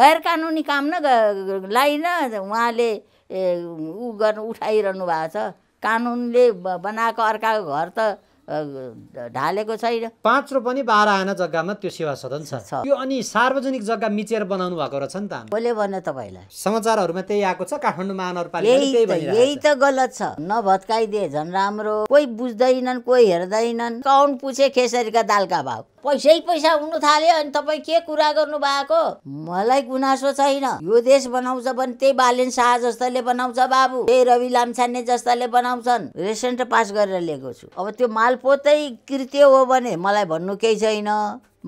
गैर कानुनी काम न लाई न उहाँले उ गर्नु उठाइरहनु भएको छ कानुनले बनाएको अर्काको घर त ढालेको छैन पाँच पनि बाह्र आना जग्गामा त्यो सेवा सदन छ यो अनि सार्वजनिक जग्गा मिचेर बनाउनु भएको रहेछ नि त कसले भन्न तपाईँलाई समाचारहरूमा त्यही आएको छ काठमाडौँ महानगरपालिका यही त गलत छ न भत्काइदिए झन् राम्रो कोही बुझ्दैनन् कोही हेर्दैनन् काउन्ट पुछे खेसरीका दालका भाव पैसै पैसा हुनु थाल्यो अनि तपाईँ के कुरा गर्नु भएको मलाई गुनासो छैन यो देश बनाउँछ भने त्यही बालेन शाह जस्ताले बनाउँछ बाबु त्यही रवि लामछाने जस्ताले बनाउँछन् रेसेन्ट पास गरेर लिएको छु अब त्यो माल मालपोतै कृत्य हो भने मलाई भन्नु केही छैन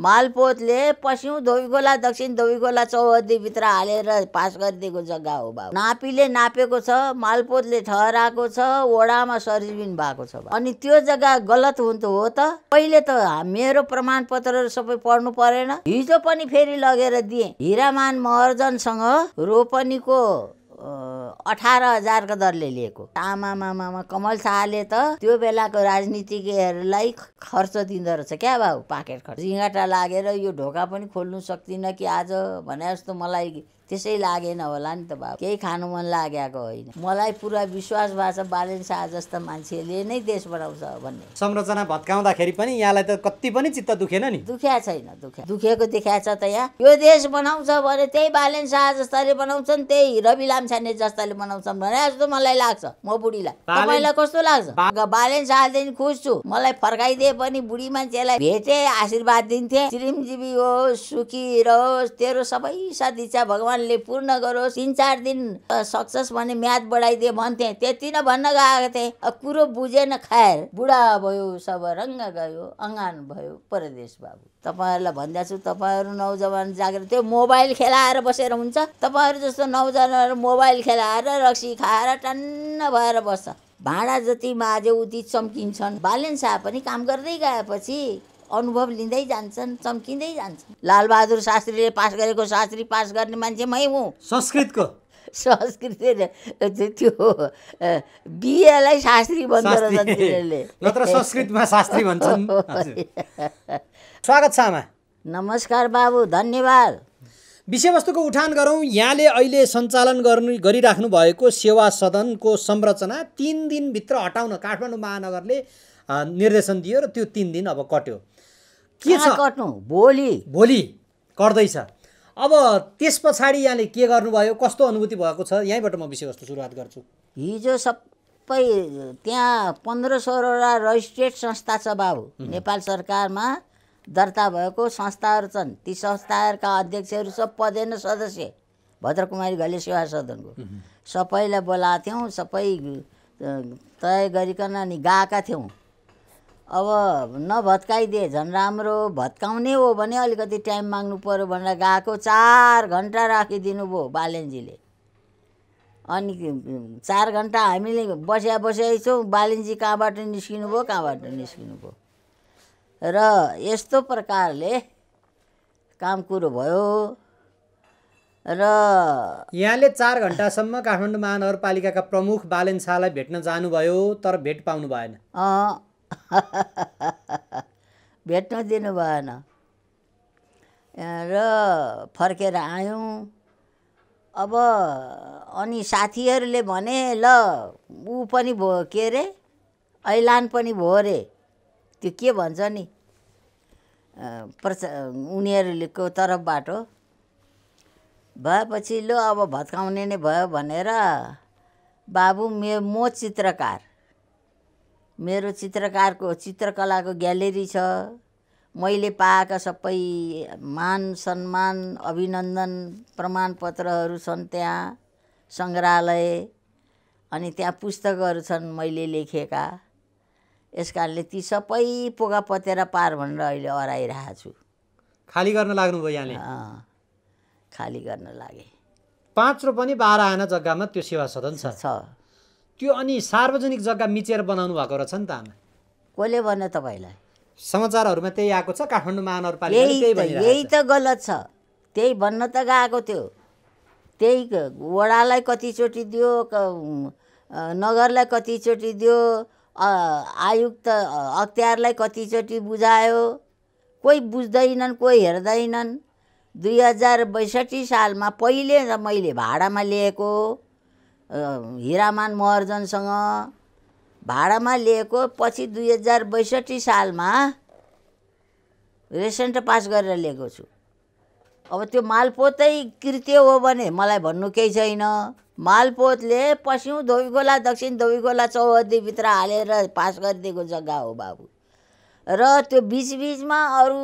मालपोतले पश्चिम धोबीगोला दक्षिण धोबीगोला चौहदीभित्र हालेर पास गरिदिएको जग्गा हो बाबु नापीले नापेको छ मालपोतले ठहराएको छ वडामा सर्जबिन भएको छ अनि त्यो जग्गा गलत हुन्छ हो त पहिले त मेरो प्रमाणपत्रहरू सबै पढ्नु परेन हिजो पनि फेरि लगेर दिएँ हिरामान महर्जनसँग रोपनीको अठार हजारको दरले लिएको आमामामामा कमल शाहले त त्यो बेलाको राजनीतिज्ञहरूलाई खर्च दिँदो रहेछ क्या भाउ पाकेट खर्च झिँगाटा लागेर यो ढोका पनि खोल्नु सक्दिनँ कि आज भने जस्तो मलाई त्यसै लागेन होला नि त बाबु केही खानु मन लागेको होइन मलाई पुरा विश्वास भएको छ बालेन शाह जस्ता मान्छेले नै देश बनाउँछ भन्ने संरचना भत्काउँदाखेरि पनि यहाँलाई त कति पनि चित्त दुखेन नि दुख्या छैन दुख्या दुखेको देखाएको छ त यहाँ यो देश बनाउँछ भने त्यही बालेन शाह जस्ताले बनाउँछन् त्यही रवि लामछाने जस्ताले बनाउँछन् भने जस्तो मलाई लाग्छ म बुढीलाई तपाईँलाई कस्तो लाग्छ बालेन शाहदेखि खुस छु मलाई फर्काइदिए पनि बुढी मान्छेलाई भेटे आशीर्वाद दिन्थे चिरमजीवी होस् सुखी रहोस् तेरो सबै सदिच्छा भगवान् बलले पूर्ण गरोस् तिन चार दिन सक्सेस भने म्याद बढाइदिए भन्थे त्यति नै भन्न गएको थिएँ कुरो बुझेन खाएर बुढा भयो सब रङ्ग गयो अँगान भयो परदेश बाबु तपाईँहरूलाई भन्दा छु तपाईँहरू नौजवान जागेर त्यो मोबाइल खेलाएर बसेर हुन्छ तपाईँहरू जस्तो नौजवानहरू मोबाइल खेलाएर रक्सी खाएर टन्न भएर बस्छ भाँडा जति माझे उति चम्किन्छन् बालेन्सा पनि काम गर्दै गएपछि अनुभव लिँदै जान्छन् चम्किँदै जान्छन् लालबहादुर शास्त्रीले पास गरेको शास्त्री पास गर्ने मान्छे मै हुँ संस्कृतको संस्कृत त्यो बिएलाई शास्त्री भन्छ नत्र संस्कृतमा शास्त्री भन्छन् स्वागत छ आमा नमस्कार बाबु धन्यवाद विषयवस्तुको उठान गरौँ यहाँले अहिले सञ्चालन गर्नु गरिराख्नु भएको सेवा सदनको संरचना तिन दिनभित्र हटाउन काठमाडौँ महानगरले निर्देशन दियो र त्यो तिन दिन अब कट्यो के छ कट्नु भोलि भोलि कट्दैछ अब त्यस पछाडि यहाँले के गर्नुभयो कस्तो अनुभूति भएको छ यहीँबाट म विषयवस्तु सुरुवात गर्छु हिजो सबै त्यहाँ पन्ध्र सोह्रवटा रजिस्ट्रेड संस्था छ बाबु नेपाल सरकारमा दर्ता भएको संस्थाहरू छन् ती संस्थाहरूका अध्यक्षहरू सब पदेन सदस्य भद्रकुमारी घले सेवा सदनको सबैलाई बोलाएको थियौँ सबै तय गरिकन अनि गएका थियौँ अब नभत्काइदिए झन् राम्रो भत्काउने हो भने अलिकति टाइम माग्नु पऱ्यो भनेर गएको चार घन्टा राखिदिनु भयो बालेन्जीले अनि चार घन्टा हामीले बस्या बस्याइ छौँ बालेन्जी कहाँबाट निस्किनु भयो कहाँबाट निस्किनु भयो र यस्तो प्रकारले काम कुरो भयो र यहाँले चार घन्टासम्म काठमाडौँ महानगरपालिकाका प्रमुख बालेन शाहलाई भेट्न जानुभयो तर भेट पाउनु भएन भेट्न दिनु भएन र फर्केर आयौँ अब अनि साथीहरूले भने ल ऊ पनि भयो के अरे ऐलान पनि भयो अरे त्यो के भन्छ नि प्रचा उनीहरूको तरफबाट भएपछि लो अब भत्काउने नै भयो भनेर बाबु मे म चित्रकार मेरो चित्रकारको चित्रकलाको ग्यालेरी छ मैले पाएका सबै मान सम्मान अभिनन्दन प्रमाणपत्रहरू छन् त्यहाँ सङ्ग्रहालय अनि त्यहाँ पुस्तकहरू छन् मैले लेखेका यस कारणले ती सबै पोका पतेर पार भनेर अहिले हराइरहेको छु खाली गर्न लाग्नु लाग्नुभयो यहाँले खाली गर्न लागे पाँच र पनि बाह्र आना जग्गामा त्यो सेवा सदन छ त्यो अनि सार्वजनिक जग्गा मिचेर बनाउनु भएको रहेछ नि त आमा कसले भन्यो तपाईँलाई समाचारहरूमा त्यही आएको छ काठमाडौँ महानगरपालिका यही त गलत छ त्यही भन्न त गएको थियो त्यही वडालाई कतिचोटि दियो नगरलाई कतिचोटि दियो आयुक्त अख्तियारलाई कतिचोटि बुझायो कोही बुझ्दैनन् कोही हेर्दैनन् दुई हजार बैसठी सालमा पहिले मैले भाडामा लिएको हिरामान महर्जनसँग भाडामा लिएको पछि दुई हजार बैसठी सालमा रेसेन्ट पास गरेर लिएको छु अब त्यो मालपोतै कृत्य हो भने मलाई भन्नु केही छैन मालपोतले पश्चिम धोबीगोला दक्षिण धोबीगोला चौहदीभित्र हालेर पास गरिदिएको जग्गा हो बाबु र त्यो बिचबिचमा अरू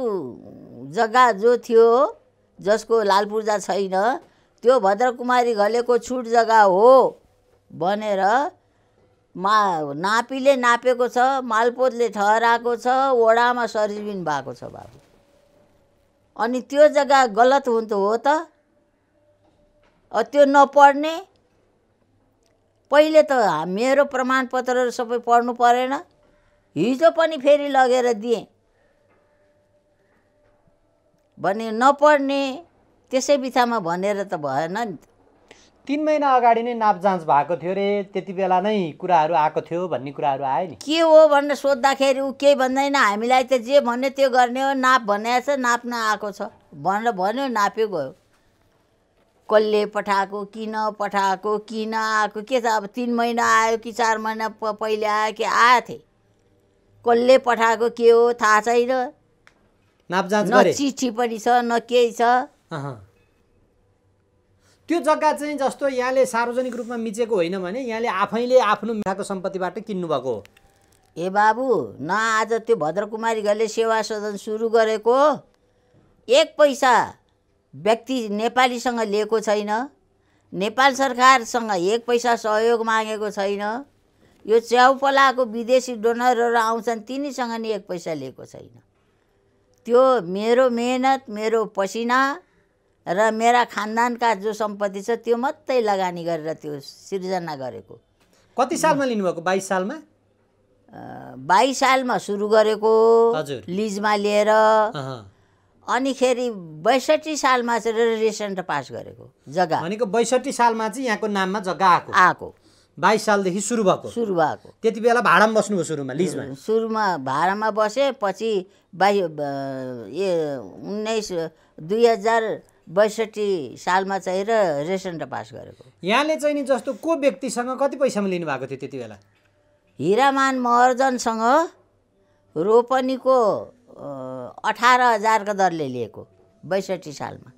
जग्गा जो थियो जसको लालपूर्जा छैन त्यो भद्रकुमारी घलेको छुट जग्गा हो भनेर मा नापीले नापेको छ मालपोतले ठहराएको छ वडामा सर्जिबिन भएको छ बाबु अनि त्यो जग्गा गलत हुन्छ हो त त्यो नपढ्ने पहिले त मेरो प्रमाणपत्रहरू सबै पढ्नु परेन हिजो पनि फेरि लगेर दिएँ भने नपढ्ने त्यसै बित्थामा भनेर त भएन नि तिन महिना अगाडि नै नाप जाँच भएको थियो अरे त्यति बेला नै कुराहरू आएको थियो भन्ने कुराहरू आयो नि के हो भनेर सोद्धाखेरि ऊ केही भन्दैन हामीलाई त जे भन्यो त्यो गर्ने हो नाप भन्या छ नाप्न आएको छ भनेर भन्यो नाप्यो गयो कसले पठाएको किन पठाएको किन आएको के छ अब तिन महिना आयो कि चार महिना प पहिले आयो कि आएको थिएँ कसले पठाएको के हो थाहा छैन नाप जाँच न चिठी पनि छ न केही छ त्यो जग्गा चाहिँ जस्तो यहाँले सार्वजनिक रूपमा मिचेको होइन भने यहाँले आफैले आफ्नो मिठाको सम्पत्तिबाट किन्नुभएको हो ए बाबु न आज त्यो भद्रकुमारी घरले सेवा सदन सुरु गरेको एक पैसा व्यक्ति नेपालीसँग लिएको छैन नेपाल सरकारसँग एक पैसा सहयोग मागेको छैन यो च्याउपलाको विदेशी डोनरहरू आउँछन् तिनीसँग नि एक पैसा लिएको छैन त्यो मेरो मेहनत मेरो पसिना र मेरा खानदानका जो सम्पत्ति छ त्यो मात्रै लगानी गरेर त्यो सिर्जना गरेको कति सालमा लिनुभएको बाइस सालमा बाइस सालमा सुरु गरेको लिजमा लिएर अनि खेरि बैसठी सालमा चाहिँ र पास गरेको जग्गा भनेको बैसठी सालमा चाहिँ यहाँको नाममा जग्गा आएको आएको बाइस सालदेखि सुरु भएको सुरु भएको त्यति बेला भाडामा बस्नुभयो सुरुमा लिजमा सुरुमा भाडामा बसेँ पछि बाइ ए उन्नाइस दुई हजार बैसठी सालमा चाहिँ र रेसेन्ट पास गरेको यहाँले चाहिँ नि जस्तो को व्यक्तिसँग कति पैसामा लिनुभएको थियो त्यति बेला हिरामान महर्जनसँग रोपनीको अठार हजारको दरले लिएको बैसठी सालमा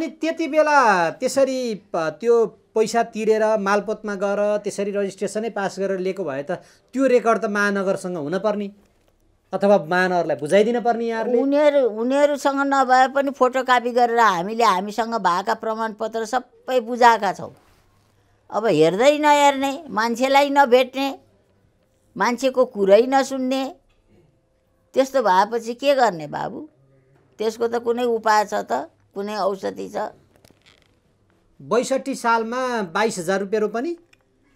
अनि त्यति बेला त्यसरी त्यो पैसा तिरेर मालपोतमा गएर त्यसरी रजिस्ट्रेसनै पास गरेर लिएको भए त त्यो रेकर्ड त महानगरसँग हुनपर्ने अथवा मानवहरूलाई बुझाइदिन पर्ने यहाँहरूले उनीहरू उनीहरूसँग नभए पनि फोटोकापी गरेर हामीले हामीसँग भएका प्रमाणपत्र सबै बुझाएका छौँ अब हेर्दै नहेर्ने मान्छेलाई नभेट्ने मान्छेको कुरै नसुन्ने त्यस्तो भएपछि के गर्ने बाबु त्यसको त कुनै उपाय छ त कुनै औषधि छ बैसठी सालमा बाइस हजार रुपियाँ रोपनी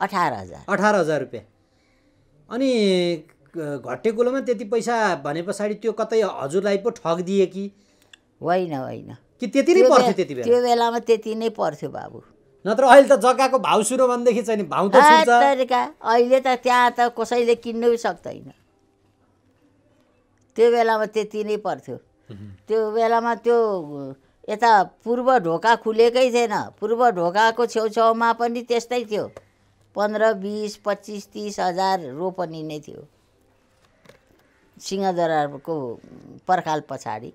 अठार हजार अठार हजार रुपियाँ अनि घटेकोलोमा त्यति पैसा भने पछाडि त्यो कतै हजुरलाई पो ठग दिए कि होइन होइन कि त्यति नै पर्थ्यो त्यति बेला त्यो बेलामा त्यति नै पर्थ्यो बाबु नत्र अहिले त जग्गाको भाउ सुरु भनेदेखि चाहिँ भाउ त अहिले त त्यहाँ त कसैले किन्नु सक्दैन त्यो बेलामा त्यति नै पर्थ्यो त्यो बेलामा त्यो यता पूर्व ढोका खुलेकै थिएन पूर्व ढोकाको छेउछाउमा पनि त्यस्तै थियो पन्ध्र बिस पच्चिस तिस हजार रोपनी नै थियो सिंहदराको पर्खाल पछाडि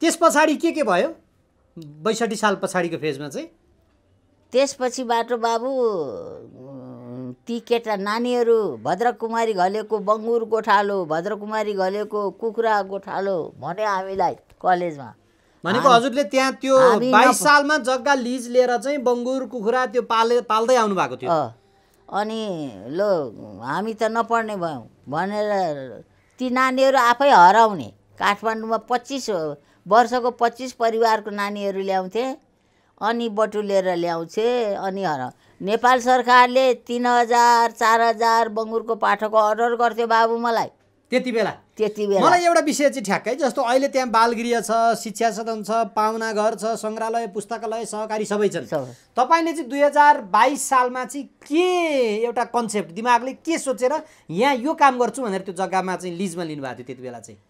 त्यस पछाडि के के भयो बैसठी साल पछाडिको फेजमा चाहिँ त्यसपछि बाटो बाबु ती केटा नानीहरू भद्रकुमारी घलेको बङ्गुर गोठालो भद्रकुमारी घलेको कुखुरा गोठालो भन्यो हामीलाई कलेजमा भनेको हजुरले त्यहाँ त्यो बाइस सालमा जग्गा लिज लिएर चाहिँ बङ्गुर कुखुरा त्यो पाले पाल्दै आउनु भएको थियो अनि लो हामी त नपढ्ने भयौँ भनेर ती नानीहरू आफै हराउने काठमाडौँमा पच्चिस वर्षको पच्चिस परिवारको नानीहरू ल्याउँथे अनि बटुलेर ल्याउँथे अनि हरा नेपाल सरकारले तिन हजार चार हजार बङ्गुरको पाठोको अर्डर गर्थ्यो बाबु मलाई त्यति बेला त्यति बेला मलाई एउटा विषय चाहिँ ठ्याक्कै जस्तो अहिले त्यहाँ बालगृह छ शिक्षा सदन छ पाहुना घर छ सङ्ग्रहालय पुस्तकालय सहकारी सबै छन् तपाईँले चाहिँ दुई हजार बाइस सालमा चाहिँ के एउटा कन्सेप्ट दिमागले के सोचेर यहाँ यो काम गर्छु भनेर त्यो जग्गामा चाहिँ लिजमा लिनुभएको थियो त्यति बेला चाहिँ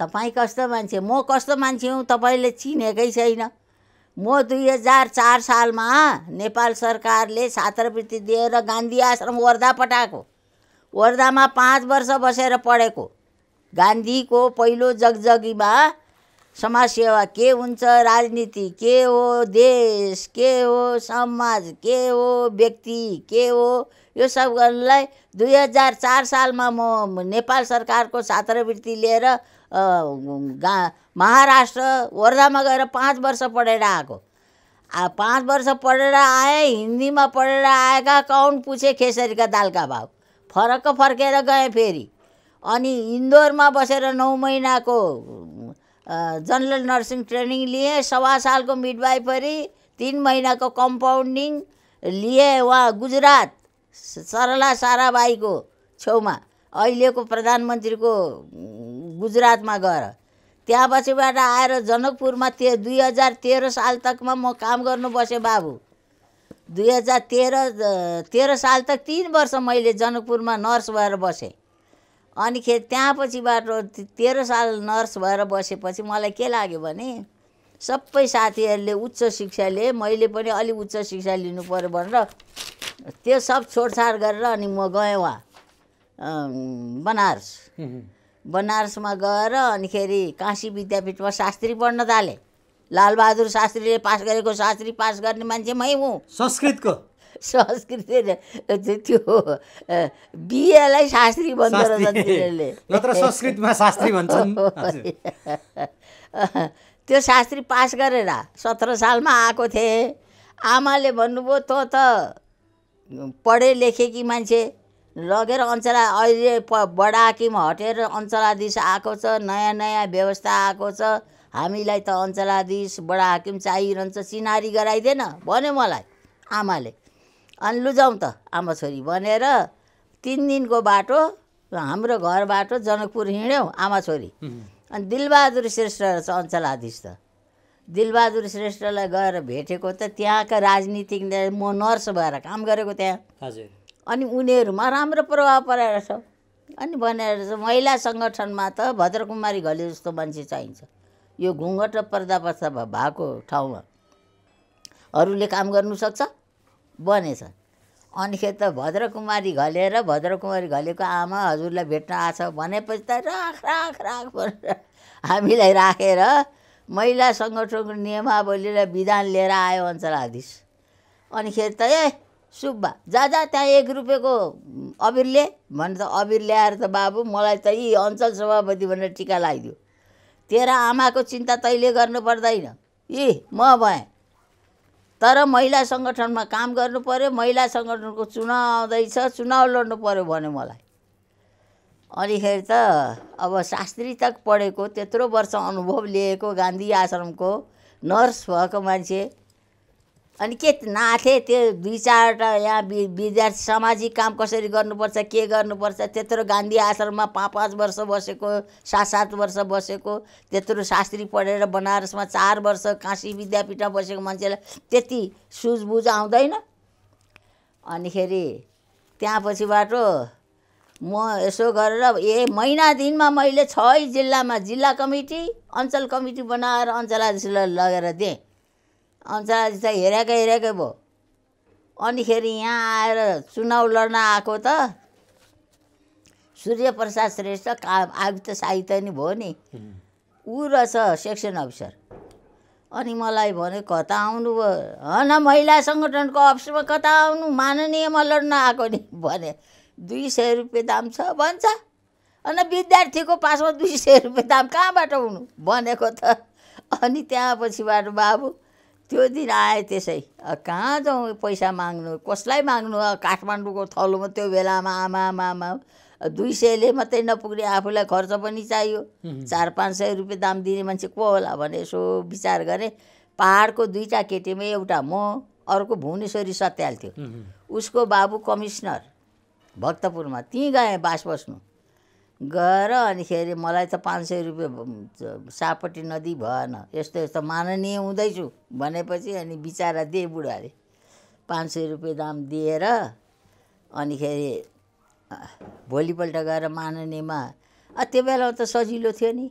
तपाईँ कस्तो मान्छे म कस्तो मान्छे हुँ तपाईँले चिनेकै छैन म दुई हजार चार सालमा नेपाल सरकारले छात्रवृत्ति दिएर गान्धी आश्रम वर्धा पठाएको वर्धामा पाँच वर्ष बसेर पढेको गान्धीको पहिलो जगजगीमा समाजसेवा के हुन्छ राजनीति के हो देश के हो समाज के हो व्यक्ति के हो यो सब गर्नलाई दुई हजार चार सालमा म नेपाल सरकारको छात्रवृत्ति लिएर गा महाराष्ट्र वर्धामा गएर पाँच वर्ष पढेर आएको पाँच वर्ष पढेर आएँ हिन्दीमा पढेर आएका कौन पुछे खेसरीका दालका भाव फरक फर्केर गएँ फेरि अनि इन्दोरमा बसेर नौ महिनाको जनरल नर्सिङ ट्रेनिङ लिएँ सवा सालको मिडवाइफरी तिन महिनाको कम्पाउन्डिङ लिएँ उहाँ गुजरात सरला साराबाईको छेउमा अहिलेको प्रधानमन्त्रीको गुजरातमा गएर त्यहाँ आएर जनकपुरमा त्यो दुई हजार तेह्र साल तकमा म काम गर्नु बसेँ बाबु दुई हजार तेह्र तेह्र साल तक तिन वर्ष मैले जनकपुरमा नर्स भएर बसेँ अनिखेरि त्यहाँ बाटो तेह्र साल नर्स भएर बसेपछि मलाई के लाग्यो भने सबै साथीहरूले उच्च शिक्षा लिए मैले पनि अलिक उच्च शिक्षा लिनु पऱ्यो भनेर त्यो सब छोडछाड गरेर अनि म गएँ उहाँ बनारस बनारसमा गएर अनिखेरि काशी विद्यापीठमा शास्त्री पढ्न थालेँ लालबहादुर शास्त्रीले पास गरेको शास्त्री पास गर्ने मान्छे मै हुँ संस्कृतको संस्कृत त्यो बिएलाई शास्त्री भन्छ संस्कृतमा शास्त्री भन्छन् त्यो शास्त्री पास गरेर सत्र सालमा आएको थिएँ आमाले भन्नुभयो तँ त पढे लेखेकी मान्छे लगेर अञ्चला अहिले प बडाकीमा हटेर अञ्चलाधीश आएको छ नयाँ नयाँ व्यवस्था आएको छ हामीलाई त अञ्चलाधीश बडा हाकिम चाहिरहन्छ चिनारी गराइदिएन भन्यो मलाई आमाले अनि लुजाउँ त आमा छोरी भनेर तिन दिनको बाटो हाम्रो घर बाटो जनकपुर हिँड्यौँ आमा छोरी अनि दिलबहादुर श्रेष्ठ रहेछ अञ्चलाधीश त दिलबहादुर श्रेष्ठलाई गएर भेटेको त त्यहाँका राजनीतिक म नर्स भएर काम गरेको त्यहाँ अनि उनीहरूमा राम्रो प्रभाव परेर छ अनि भनेर चाहिँ महिला सङ्गठनमा त भद्रकुमारी घले जस्तो मान्छे चाहिन्छ यो घुङ्गट र पर्दा पर्दापस्ता भएको ठाउँमा अरूले काम गर्नु सक्छ बनेछ अनिखेत त भद्रकुमारी घलेर भद्रकुमारी घलेको आमा हजुरलाई भेट्न आछ भनेपछि त राख राख राख भनेर हामीलाई राखेर महिला सङ्गठनको नियमावलीलाई विधान लिएर आयो अञ्चलाधीश अनिखेत त ए सुब्बा जा जा त्यहाँ एक रुपियाँको अबिर ले भने त अबिर ल्याएर त बाबु मलाई त यी अञ्चल सभापति भनेर टिका लगाइदियो तेरो आमाको चिन्ता तैँले गर्नु पर्दैन यी म भएँ तर महिला सङ्गठनमा काम गर्नु पऱ्यो महिला सङ्गठनको चुनाव आउँदैछ चुनाव लड्नु पऱ्यो भन्यो मलाई अनिखेरि त अब शास्त्री तक पढेको त्यत्रो वर्ष अनुभव लिएको गान्धी आश्रमको नर्स भएको मान्छे अनि के नाथे त्यो दुई चारवटा यहाँ वि विद्यार्थी सामाजिक काम कसरी गर्नुपर्छ के गर्नुपर्छ त्यत्रो गान्धी आश्रममा पाँच पाँच वर्ष बसेको सात सात वर्ष बसेको त्यत्रो शास्त्री पढेर बनारसमा चार वर्ष काशी विद्यापीठमा बसेको मान्छेलाई त्यति सुझबुझ आउँदैन अनिखेरि त्यहाँ बाटो म यसो गरेर ए महिना दिनमा मैले छ जिल्लामा जिल्ला कमिटी अञ्चल कमिटी बनाएर अञ्चलाधीशलाई लगेर दिएँ अन्त आज त हेरेकै हेरेकै भयो अनिखेरि यहाँ आएर चुनाउ लड्न आएको त सूर्यप्रसाद श्रेष्ठ का आयुक्त साहित्य नि भयो नि ऊ रहेछ सेक्सन अफिसर अनि मलाई भने कता आउनु भयो हन महिला सङ्गठनको अफिसमा कता आउनु माननीयमा लड्न आएको नि भने दुई सय रुपियाँ दाम छ भन्छ अनि विद्यार्थीको पासमा दुई सय रुपियाँ दाम कहाँबाट हुनु भनेको त अनि त्यहाँ पछिबाट बाबु त्यो दिन आए त्यसै कहाँ जाउँ पैसा माग्नु कसलाई माग्नु काठमाडौँको थलोमा त्यो बेलामा आमा आमा आमा दुई सयले मात्रै नपुग्ने आफूलाई खर्च पनि चाहियो चार पाँच सय रुपियाँ दाम दिने मान्छे को होला भने यसो विचार गरेँ पाहाडको दुईवटा केटीमा एउटा म अर्को भुवनेश्वरी सत्याल थियो उसको बाबु कमिसनर भक्तपुरमा त्यहीँ गएँ बास बस्नु गएर अनिखेरि मलाई त पाँच सय रुपियाँ सापट्टि नदी भएन यस्तो यस्तो माननीय हुँदैछु भनेपछि अनि बिचरा दिए बुढाले पाँच सय रुपियाँ दाम दिएर अनिखेरि भोलिपल्ट गएर माननीयमा त्यो बेलामा त सजिलो थियो नि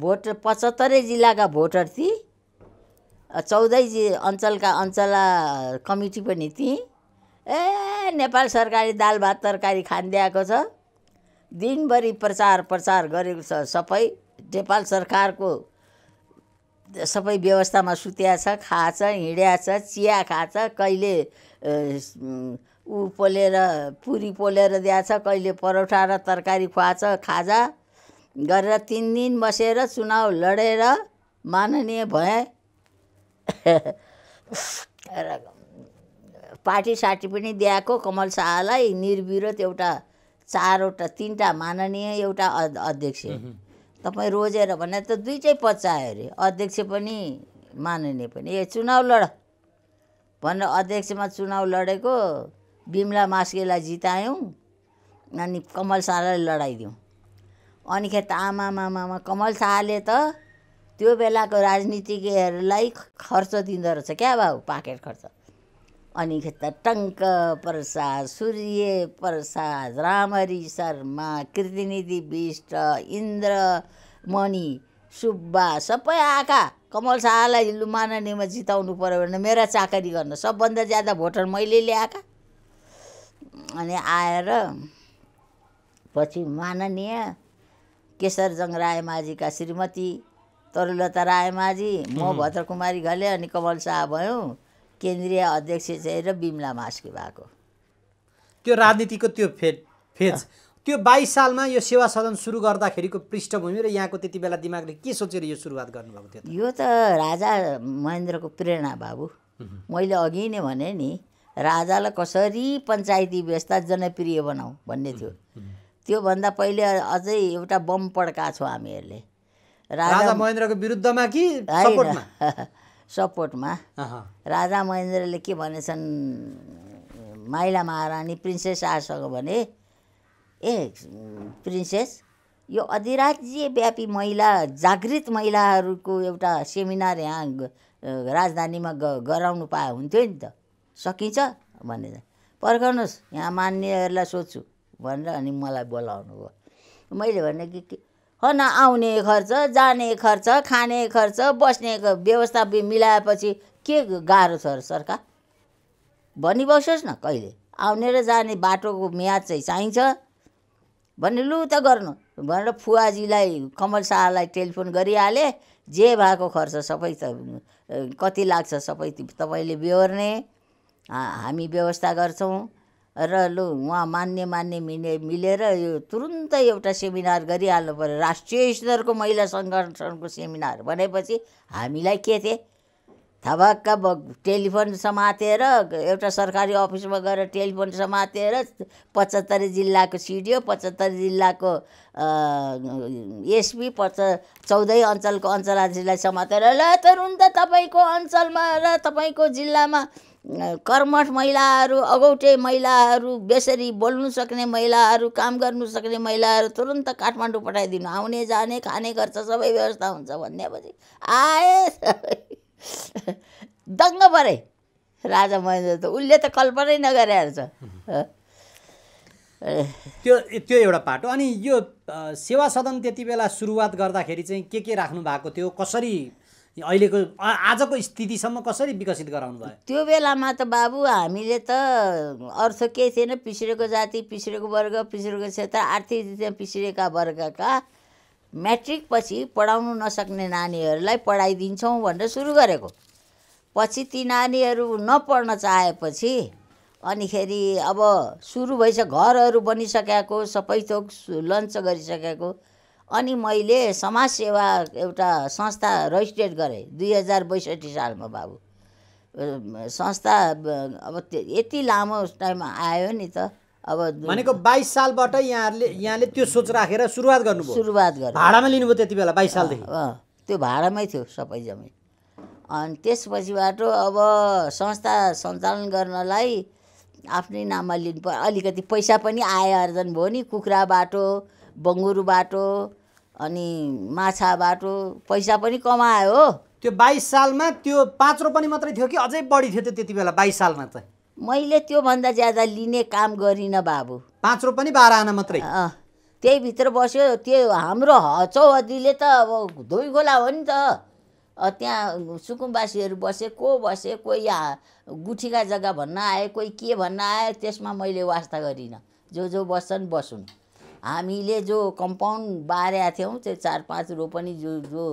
भोट पचहत्तरै जिल्लाका भोटर थिए चौधै जि अञ्चलका अञ्चला कमिटी पनि थिएँ ए नेपाल सरकारले दाल भात तरकारी खानिदिएको छ दिनभरि प्रचार प्रचार गरेको छ सबै नेपाल सरकारको सबै व्यवस्थामा सुत्या छ खाछ हिँड्या छ चिया खाछ कहिले ऊ पोलेर पुरी पोलेर दिएछ कहिले परौठा र तरकारी खुवाछ खाजा गरेर तिन दिन बसेर चुनाव लडेर माननीय भए पार्टी साटी पनि दिएको कमल शाहलाई निर्विरोध एउटा चारवटा तिनवटा माननीय एउटा अध्यक्ष तपाईँ रोजेर भने त दुईटै पद अरे अध्यक्ष पनि माननीय पनि ए चुनाव लड भनेर अध्यक्षमा चुनाव लडेको बिमला मास्केलाई जितायौँ अनि कमल शाहलाई लडाइदिउँ अनिखेत आमामामा कमल शाहले त त्यो बेलाको राजनीतिज्ञहरूलाई खर्च दिँदो रहेछ क्या भाउ पाकेट खर्च अनि अनिखेत टङ्क प्रसाद सूर्य प्रसाद रामरी शर्मा कृतिनिधि विष्ट मणि सुब्बा सबै आका कमल शाहलाई लु माननीयमा जिताउनु पऱ्यो भने मेरा चाकरी गर्न सबभन्दा ज्यादा भोटर मैले ल्याएका अनि आएर पछि माननीय केशर रायमाझीका श्रीमती तरुलता रायमाझी म भद्रकुमारी घले अनि कमल शाह भयौँ केन्द्रीय अध्यक्ष चाहिँ र बिमला मास्की भएको त्यो राजनीतिको त्यो फेज त्यो बाइस सालमा यो सेवा सदन सुरु गर्दाखेरिको पृष्ठभूमि र यहाँको त्यति बेला दिमागले के सोचेर यो सुरुवात गर्नुभएको थियो यो त राजा महेन्द्रको प्रेरणा बाबु मैले अघि नै भने नि राजालाई कसरी पञ्चायती व्यवस्था जनप्रिय बनाऊ भन्ने थियो त्योभन्दा पहिले अझै एउटा बम पड्का छौँ हामीहरूले राजा महेन्द्रको विरुद्धमा कि सपोर्टमा राजा महेन्द्रले के भनेछन् माइला महारानी प्रिन्सेस आशाको भने ए प्रिन्सेस यो अधिराज्यव्यापी महिला जागृत महिलाहरूको एउटा सेमिनार यहाँ राजधानीमा ग गराउनु पाए हुन्थ्यो नि त सकिन्छ भनेर पर्खाउनुहोस् यहाँ मान्नेहरूलाई सोध्छु भनेर अनि मलाई बोलाउनु भयो मैले भने कि हो न आउने खर्च जाने खर्च खाने खर्च बस्ने व्यवस्था मिलाएपछि के गाह्रो छ सरकार भनिबसोस् न कहिले आउने र जाने बाटोको म्याद चाहिँ चाहिन्छ भने लु त गर्नु भनेर फुवाजीलाई कमल शाहलाई टेलिफोन गरिहाले जे भएको खर्च सबै त कति लाग्छ सबै तपाईँले बेहोर्ने हामी व्यवस्था गर्छौँ र लु उहाँ मान्ने मान्ने मिले मिलेर यो तुरुन्तै एउटा सेमिनार गरिहाल्नु पऱ्यो राष्ट्रिय स्तरको महिला सङ्गठनको सेमिनार भनेपछि हामीलाई के थिए थबक्क टेलिफोन समातेर एउटा सरकारी अफिसमा गएर टेलिफोन समातेर पचहत्तरी जिल्लाको सिडिओ पचहत्तरी जिल्लाको एसपी पच चौधै अञ्चलको अञ्चलाधीशलाई समातेर ल तुरुन्त तपाईँको अञ्चलमा र तपाईँको जिल्लामा कर्मठ महिलाहरू अगौटे महिलाहरू बेसरी बोल्नु सक्ने महिलाहरू काम गर्नु सक्ने महिलाहरू तुरन्त काठमाडौँ पठाइदिनु आउने जाने खाने गर्छ सबै व्यवस्था हुन्छ भनेपछि आए दङ्ग परे राजा महेन्द्र त उसले त कल्पनै नगरे रहेछ त्यो त्यो एउटा पाटो अनि यो सेवा सदन त्यति बेला सुरुवात गर्दाखेरि चाहिँ के के राख्नु भएको थियो कसरी अहिलेको आजको स्थितिसम्म कसरी विकसित गराउनु भयो त्यो बेलामा त बाबु हामीले त अर्थ केही थिएन पिछडेको जाति पिछडेको वर्ग पिछडेको क्षेत्र आर्थिक स्थितिमा पिछडेका वर्गका म्याट्रिक पछि पढाउनु नसक्ने नानीहरूलाई पढाइदिन्छौँ भनेर सुरु गरेको पछि ती नानीहरू नपढ्न चाहेपछि अनिखेरि अब सुरु भइसक्यो घरहरू बनिसकेको सबै थोक लन्च गरिसकेको अनि मैले समाजसेवा एउटा संस्था रजिस्ट्रेट गरेँ दुई हजार बैसठी सालमा बाबु संस्था अब यति लामो टाइममा आयो नि त अब भनेको बाइस सालबाट यहाँहरूले यहाँले त्यो सोच राखेर सुरुवात गर्नु सुरुवात गर्नु भाडामा लिनुभयो त्यति बेला बाइस सालदेखि त्यो भाडामै थियो सबै जम्मै अनि त्यसपछिबाट अब संस्था सञ्चालन गर्नलाई आफ्नै नाममा लिनु पर्यो अलिकति पैसा पनि आय आर्जन भयो नि कुखुरा बाटो बङ्गुरु बाटो अनि माछा बाटो पैसा पनि कमायो हो त्यो बाइस सालमा त्यो पाँच रोपनी मात्रै थियो कि अझै बढी थियो त्यो त्यति बेला बाइस सालमा त मैले त्योभन्दा ज्यादा लिने काम गरिनँ बाबु पाँच रोपनी बाह्र आना मात्रै त्यही भित्र बस्यो त्यो हाम्रो हचौहदीले त अब दुई खोला हो नि त त्यहाँ सुकुम्बासीहरू बसे को बसे कोही गुठीका जग्गा भन्न आयो कोही के भन्न आयो त्यसमा मैले वास्ता गरिनँ जो जो बस्छन् बसुन् हामीले जो कम्पाउन्ड बारेका थियौँ त्यो चार पाँच रोपनी जो जो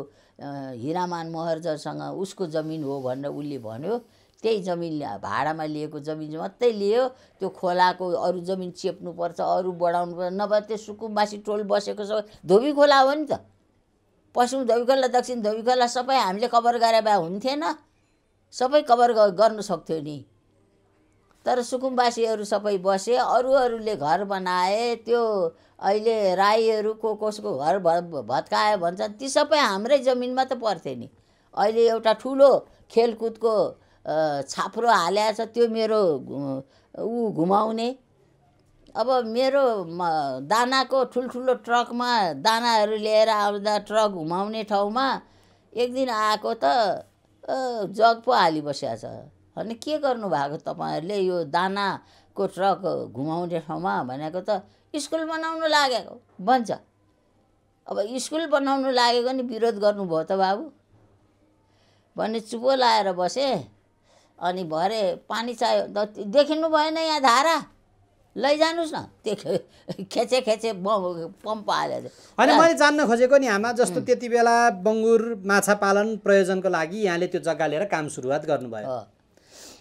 हिरामान महर्जरसँग उसको जमिन हो भनेर उसले भन्यो त्यही जमिन भाडामा लिएको जमिन मात्रै लियो त्यो खोलाको अरू जमिन चेप्नुपर्छ अरू बढाउनु पर्छ नभए त्यो सुकुम्बासी टोल बसेको छ धोबी खोला हो नि त पश्चिम धोबी खोला दक्षिण धोबी खोला सबै हामीले कभर गरे भए हुन्थेन सबै कभर गर्नु सक्थ्यो नि तर सुकुम्बासीहरू सबै बसे अरू अरूले घर बनाए त्यो अहिले राईहरू को कसको घर भ भत्कायो भन्छन् ती सबै हाम्रै जमिनमा त पर्थे नि अहिले एउटा ठुलो खेलकुदको छाप्रो हाल्या छ त्यो मेरो ऊ घुमाउने अब मेरो दानाको ठुल्ठुलो ट्रकमा दानाहरू लिएर आउँदा ट्रक घुमाउने ठाउँमा एक दिन आएको त जग पो हालिबस्या छ अनि के गर्नुभएको तपाईँहरूले यो दानाको ट्रक घुमाउने ठाउँमा भनेको त स्कुल बनाउनु लागेको भन्छ अब स्कुल बनाउनु लागेको नि विरोध गर्नुभयो त बाबु भने चुपो लाएर बसेँ अनि भरे पानी चाहियो त देखिनु भएन यहाँ धारा लैजानुहोस् न त्यो खेचे खेचे पम्प हालेर होइन मैले जान्न खोजेको नि आमा जस्तो त्यति बेला बङ्गुर माछा पालन प्रयोजनको लागि यहाँले त्यो जग्गा लिएर काम सुरुवात गर्नुभयो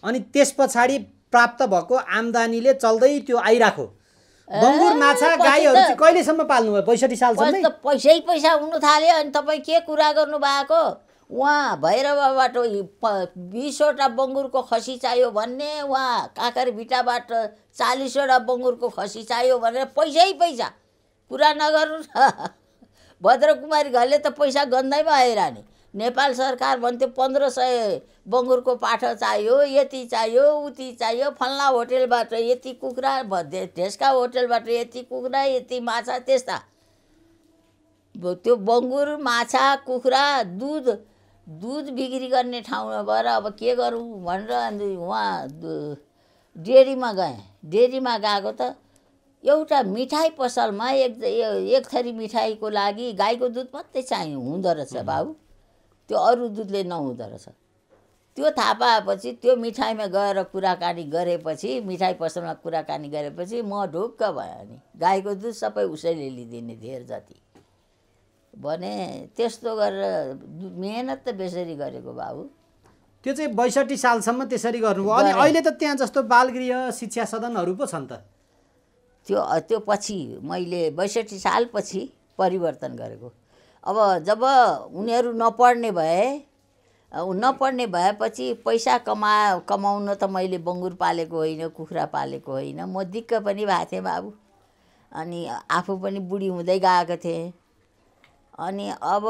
अनि त्यस पछाडि प्राप्त भएको आम्दानीले चल्दै त्यो आइराख्यो बङ्गुर माछा गाईहरू चाहिँ कहिलेसम्म पाल्नुभयो पैँसठी सालसम्म पैसै पैसा हुनु थाल्यो अनि तपाईँ के कुरा गर्नु भएको उहाँ भैरवबाट बिसवटा बङ्गुरको खसी चाहियो भन्ने उहाँ काकर भिटाबाट चालिसवटा बङ्गुरको खसी चाहियो भनेर पैसै पैसा कुरा नगर्नु न भद्रकुमारी घरले त पैसा गन्दैमा आइरहने नेपाल सरकार भन्थ्यो पन्ध्र सय बङ्गुरको पाठो चाहियो यति चाहियो उति चाहियो फल्ला होटेलबाट यति कुखुरा ढेस्का होटेलबाट यति कुखुरा यति माछा त्यस्ता त्यो बङ्गुर माछा कुखुरा दुध दुध बिक्री गर्ने ठाउँ भएर अब के गरौँ भनेर अन्त उहाँ डेरीमा गएँ डेरीमा गएको त एउटा मिठाई पसलमा एक एक थरी मिठाईको लागि गाईको दुध मात्रै चाहियो हुँदो रहेछ बाबु त्यो अरू दुधले नहुँदो रहेछ त्यो थाहा पाएपछि त्यो मिठाईमा गएर कुराकानी गरेपछि मिठाई पसलमा कुराकानी गरेपछि म ढुक्क भयो नि गाईको दुध सबै उसैले लिइदिने धेर जति भने त्यस्तो गरेर मेहनत त बेसरी गरेको बाबु त्यो चाहिँ बैसठी सालसम्म त्यसरी गर्नुभयो अनि अहिले त त्यहाँ जस्तो बालगृह शिक्षा सदनहरू पो छन् त त्यो त्यो पछि मैले बैसठी सालपछि परिवर्तन गरेको अब जब उनीहरू नपढ्ने भए नपढ्ने भएपछि पैसा कमा कमाउन त मैले बङ्गुर पालेको होइन कुखुरा पालेको होइन म दिक्क पनि भएको थिएँ बाबु अनि आफू पनि बुढी हुँदै गएको थिएँ अनि अब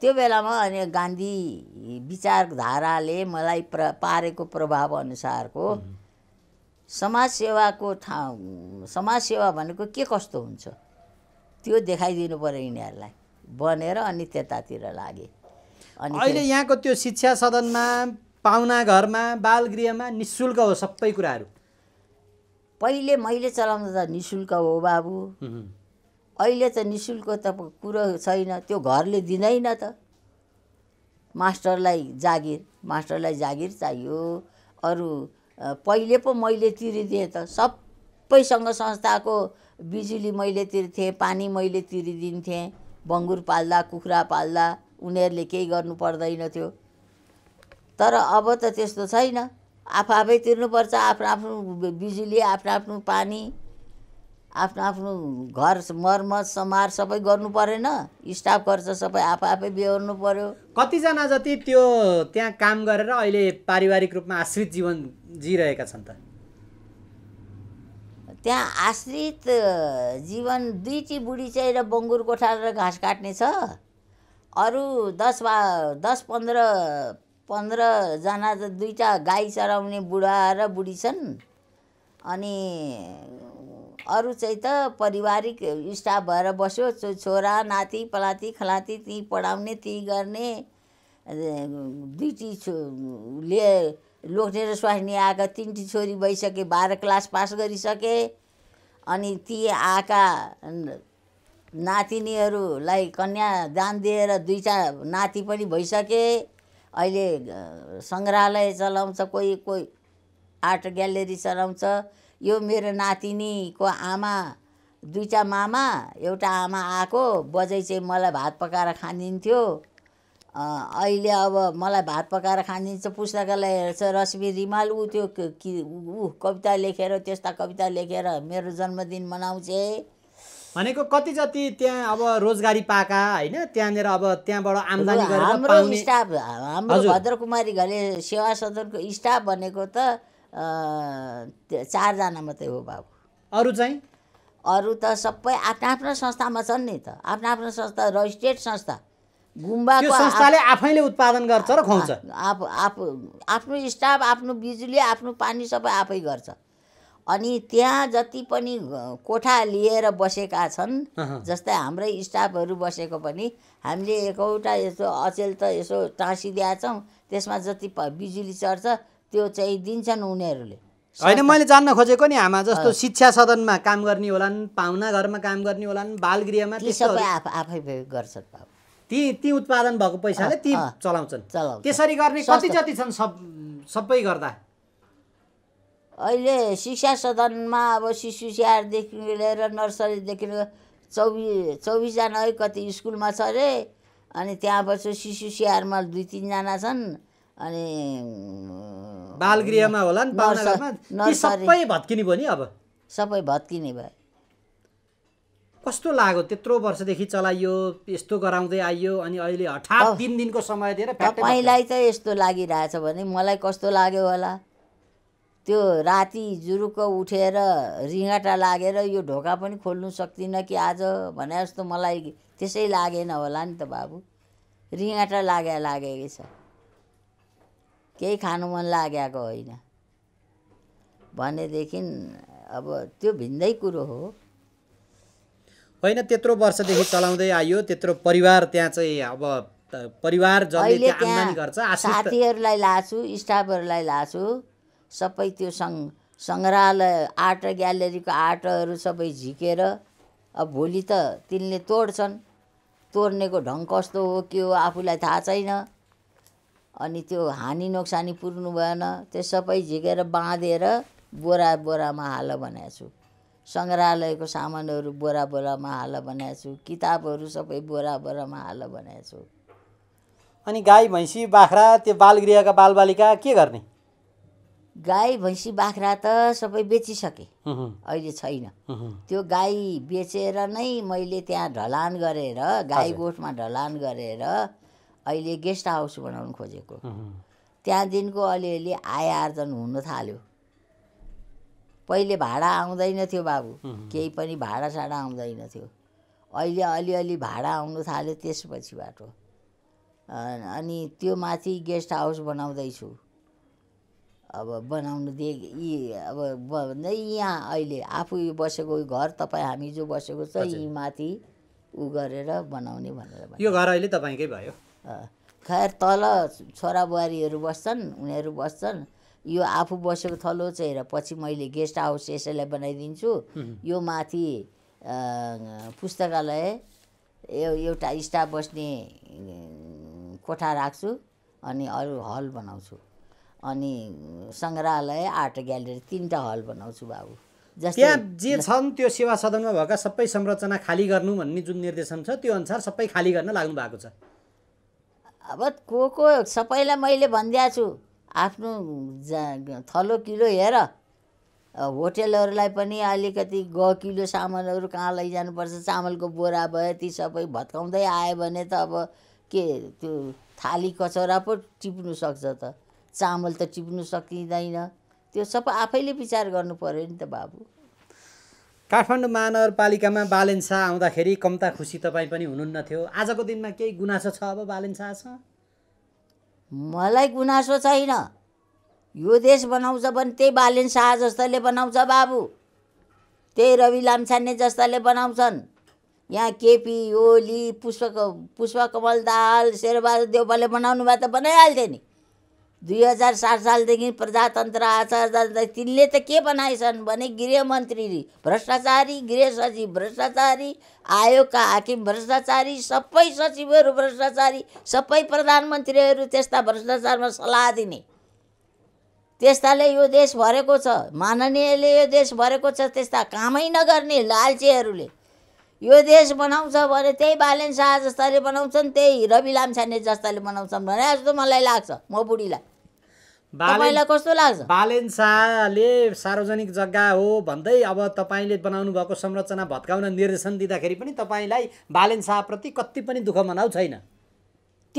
त्यो बेलामा अनि गान्धी विचारधाराले मलाई प्र पारेको प्रभाव अनुसारको समाजसेवाको ठाउँ समाजसेवा भनेको के कस्तो हुन्छ त्यो देखाइदिनु पऱ्यो यिनीहरूलाई बनेर अनि त्यतातिर लागेँ अनि अहिले यहाँको त्यो शिक्षा सदनमा पाहुना घरमा बालगृहमा नि शुल्क हो सबै कुराहरू पहिले मैले चलाउँदा त नि शुल्क हो बाबु अहिले त नि शुल्क त कुरो छैन त्यो घरले दिँदैन त मास्टरलाई जागिर मास्टरलाई जागिर चाहियो अरू पहिले पो मैले तिरिदिएँ त सबैसँग संस्थाको बिजुली मैले तिर्थेँ पानी मैले तिरिदिन्थेँ बङ्गुर पाल्दा कुखुरा पाल्दा उनीहरूले केही गर्नु पर्दैन थियो तर अब त त्यस्तो छैन आफू आफै तिर्नुपर्छ आफ्नो आफ्नो बिजुली आफ्नो आफ्नो पानी आफ्नो आफ्नो घर मर्मत समार सबै गर्नु परेन स्टाफ खर्च सबै आफू आफै बेहोर्नु पर्यो कतिजना जति त्यो त्यहाँ काम गरेर अहिले पारिवारिक रूपमा आश्रित जीवन जिइरहेका छन् त त्यहाँ आश्रित जीवन दुईटी बुढी चाहिँ र बङ्गुर कोठार र घाँस काट्ने छ अरू दस बा दस पन्ध्र पन्ध्रजना त दुईवटा गाई चराउने बुढा र बुढी छन् अनि अरू चाहिँ त पारिवारिक स्टाफ भएर बस्यो छोरा नाति पलाती खलाती ती पढाउने ती गर्ने दुईटी छो ले लोग्नेर स्वास्नी आएका तिनटी छोरी भइसके बाह्र क्लास पास गरिसके अनि ती आएका नातिनीहरूलाई कन्यादान दिएर दुई नाति पनि भइसके अहिले सङ्ग्रहालय चलाउँछ कोही कोही आर्ट ग्यालेरी चलाउँछ यो मेरो नातिनीको आमा दुईवटा मामा एउटा आमा आएको बजै चाहिँ मलाई भात पकाएर खानिन्थ्यो अहिले अब मलाई भात पकाएर खानिदिन्छ पुस्तकालय हेर्छ रश्मि रिमाल ऊ त्यो कि ऊ कविता लेखेर त्यस्ता कविता लेखेर मेरो जन्मदिन मनाउँछ भनेको कति जति त्यहाँ अब रोजगारी पाएका होइन त्यहाँनिर अब त्यहाँबाट आम्दानी हाम्रो स्टाफ हाम्रो भद्रकुमारी घले सेवा सदनको स्टाफ भनेको त चारजना मात्रै हो बाबु अरू चाहिँ अरू त सबै आफ्ना आफ्नो संस्थामा छन् नि त आफ्नो आफ्नो संस्था रजिस्ट्रेड संस्था गुम्बाको संस्थाले आफैले उत्पादन गर्छ र खुवाउँछ आफ आफ आफ्नो स्टाफ आफ्नो बिजुली आफ्नो पानी सबै आफै गर्छ अनि त्यहाँ जति पनि कोठा लिएर बसेका छन् जस्तै हाम्रै स्टाफहरू बसेको पनि हामीले एकवटा यसो अचेल त यसो टाँसिदिएछौँ त्यसमा जति बिजुली चढ्छ त्यो चाहिँ दिन्छन् उनीहरूले होइन मैले जान्न खोजेको नि आमा जस्तो शिक्षा सदनमा काम गर्ने होलान् पाहुना घरमा काम गर्ने होलान् बालगृहमा सबै आफै गर्छन् बाबु ती ती उत्पादन भएको पैसाले ती चलाउँछन् त्यसरी गर्ने कति जति छन् सब सबै गर्दा अहिले शिक्षा सदनमा अब शिशु स्याहारदेखि लिएर नर्सरीदेखि लिएर चौबिस चौबिसजना है कति स्कुलमा छ अरे अनि त्यहाँ त्यहाँबाट शिशु स्याहारमा दुई तिनजना छन् अनि बालगृहमा होला नि सबै भत्किने भयो नि अब सबै भत्किने भयो कस्तो लाग्यो त्यत्रो वर्षदेखि चलाइयो यस्तो गराउँदै आइयो अनि अहिले हठात तिन दिनको समय दिएर तपाईँलाई त यस्तो लागिरहेछ भने मलाई कस्तो लाग्यो होला त्यो राति जुरुक्क उठेर रिङ्गटा लागेर यो ढोका पनि खोल्नु सक्दिनँ कि आज भने जस्तो मलाई त्यसै लागेन होला नि त बाबु रिँगाटा लागे लागेकै छ केही खानु मन लागेको होइन भनेदेखि अब त्यो भिन्दै कुरो हो होइन त्यत्रो वर्षदेखि चलाउँदै आयो त्यत्रो परिवार त्यहाँ चाहिँ अब परिवार जहिले आम्दानी गर्छ साथीहरूलाई लाछु स्टाफहरूलाई लाछु सबै त्यो सङ सङ्ग्रहालय आर्ट ग्यालेरीको आर्टहरू सबै झिकेर अब भोलि त तिनले तोड्छन् तोड्नेको ढङ्ग कस्तो हो के हो आफूलाई थाहा छैन अनि त्यो हानि नोक्सानी पुर्नु भएन त्यो सबै झिकेर बाँधेर बोरा बोरामा हाल बनाएको छु सङ्ग्रहालयको सामानहरू बोरा बोरामा हाल बनाएको छु किताबहरू सबै बोरा बोरामा हाल बनाएको छु अनि गाई भैँसी बाख्रा त्यो बालगृहका बालबालिका के गर्ने गाई भैँसी बाख्रा त सबै बेचिसकेँ अहिले छैन त्यो गाई बेचेर नै मैले त्यहाँ ढलान गरेर गाई गोठमा ढलान गरेर अहिले गेस्ट हाउस बनाउनु खोजेको त्यहाँदेखिको अलिअलि आय आर्जन हुन थाल्यो पहिले भाडा आउँदैन थियो बाबु केही पनि भाडा साडा आउँदैन थियो अहिले अलिअलि भाडा आउनु थाल्यो त्यसपछि बाटो अनि त्यो माथि गेस्ट हाउस बनाउँदैछु अब बनाउनु दिए यी अब भन्दै यहाँ अहिले आफू बसेको घर तपाईँ हामी जो बसेको छ यी माथि ऊ गरेर बनाउने भनेर यो घर अहिले तपाईँकै भयो खैर तल छोराबुहारीहरू बस्छन् उनीहरू बस्छन् यो आफू बसेको थलो चाहिँ र पछि मैले गेस्ट हाउस यसैलाई बनाइदिन्छु यो माथि पुस्तकालय एउटा स्टाफ बस्ने कोठा राख्छु अनि अरू हल बनाउँछु अनि सङ्ग्रहालय आर्ट ग्यालेरी तिनवटा हल बनाउँछु बाबु त्यहाँ जे छन् त्यो सेवा सदनमा भएका सबै संरचना खाली गर्नु भन्ने जुन निर्देशन छ त्यो अनुसार सबै खाली गर्न लाग्नु भएको छ अब को को सबैलाई मैले भनिदिएको छु आफ्नो जा थलो किलो हेर होटेलहरूलाई पनि अलिकति ग किलो सामानहरू कहाँ लैजानुपर्छ चामलको बोरा भयो ती सबै भत्काउँदै आयो भने त अब के त्यो थाली कचौरा पो टिप्नु सक्छ त चामल त टिप्नु सकिँदैन त्यो सबै आफैले विचार गर्नु पऱ्यो नि त बाबु काठमाडौँ महानगरपालिकामा बालेन्सा आउँदाखेरि कम्ता खुसी तपाईँ पनि हुनुहुन्न थियो आजको दिनमा केही गुनासो छ अब बालेन्सासँग मलाई गुनासो छैन यो देश बनाउँछ भने त्यही बालेन शाह जस्ताले बनाउँछ बाबु त्यही रवि लाम्छाने जस्ताले बनाउँछन् यहाँ केपी ओली पुष्प पुष्पकमल दाल शेरबहादुर देवबाले बनाउनु भए त बनाइहाल्थे नि दुई हजार सात सालदेखि प्रजातन्त्र आचार तिनले त के बनाएछन् भने गृहमन्त्री भ्रष्टाचारी गृह सचिव भ्रष्टाचारी आयोगका हाकिम भ्रष्टाचारी सबै सचिवहरू भ्रष्टाचारी सबै प्रधानमन्त्रीहरू त्यस्ता भ्रष्टाचारमा सल्लाह दिने त्यस्ताले यो देश भरेको छ माननीयले यो देश भरेको छ त्यस्ता कामै नगर्ने लालचेहरूले यो देश बनाउँछ भने त्यही बालेन शाह जस्ताले बनाउँछन् त्यही रवि लामछाने जस्ताले बनाउँछन् भने जस्तो मलाई लाग्छ म बुढीलाई तपाईँलाई कस्तो लाग्छ बालेन्साले सार्वजनिक जग्गा हो भन्दै अब तपाईँले बनाउनु भएको संरचना भत्काउन निर्देशन दिँदाखेरि पनि तपाईँलाई बालेन्साप्रति शाहप्रति कति पनि दुःख मनाउ छैन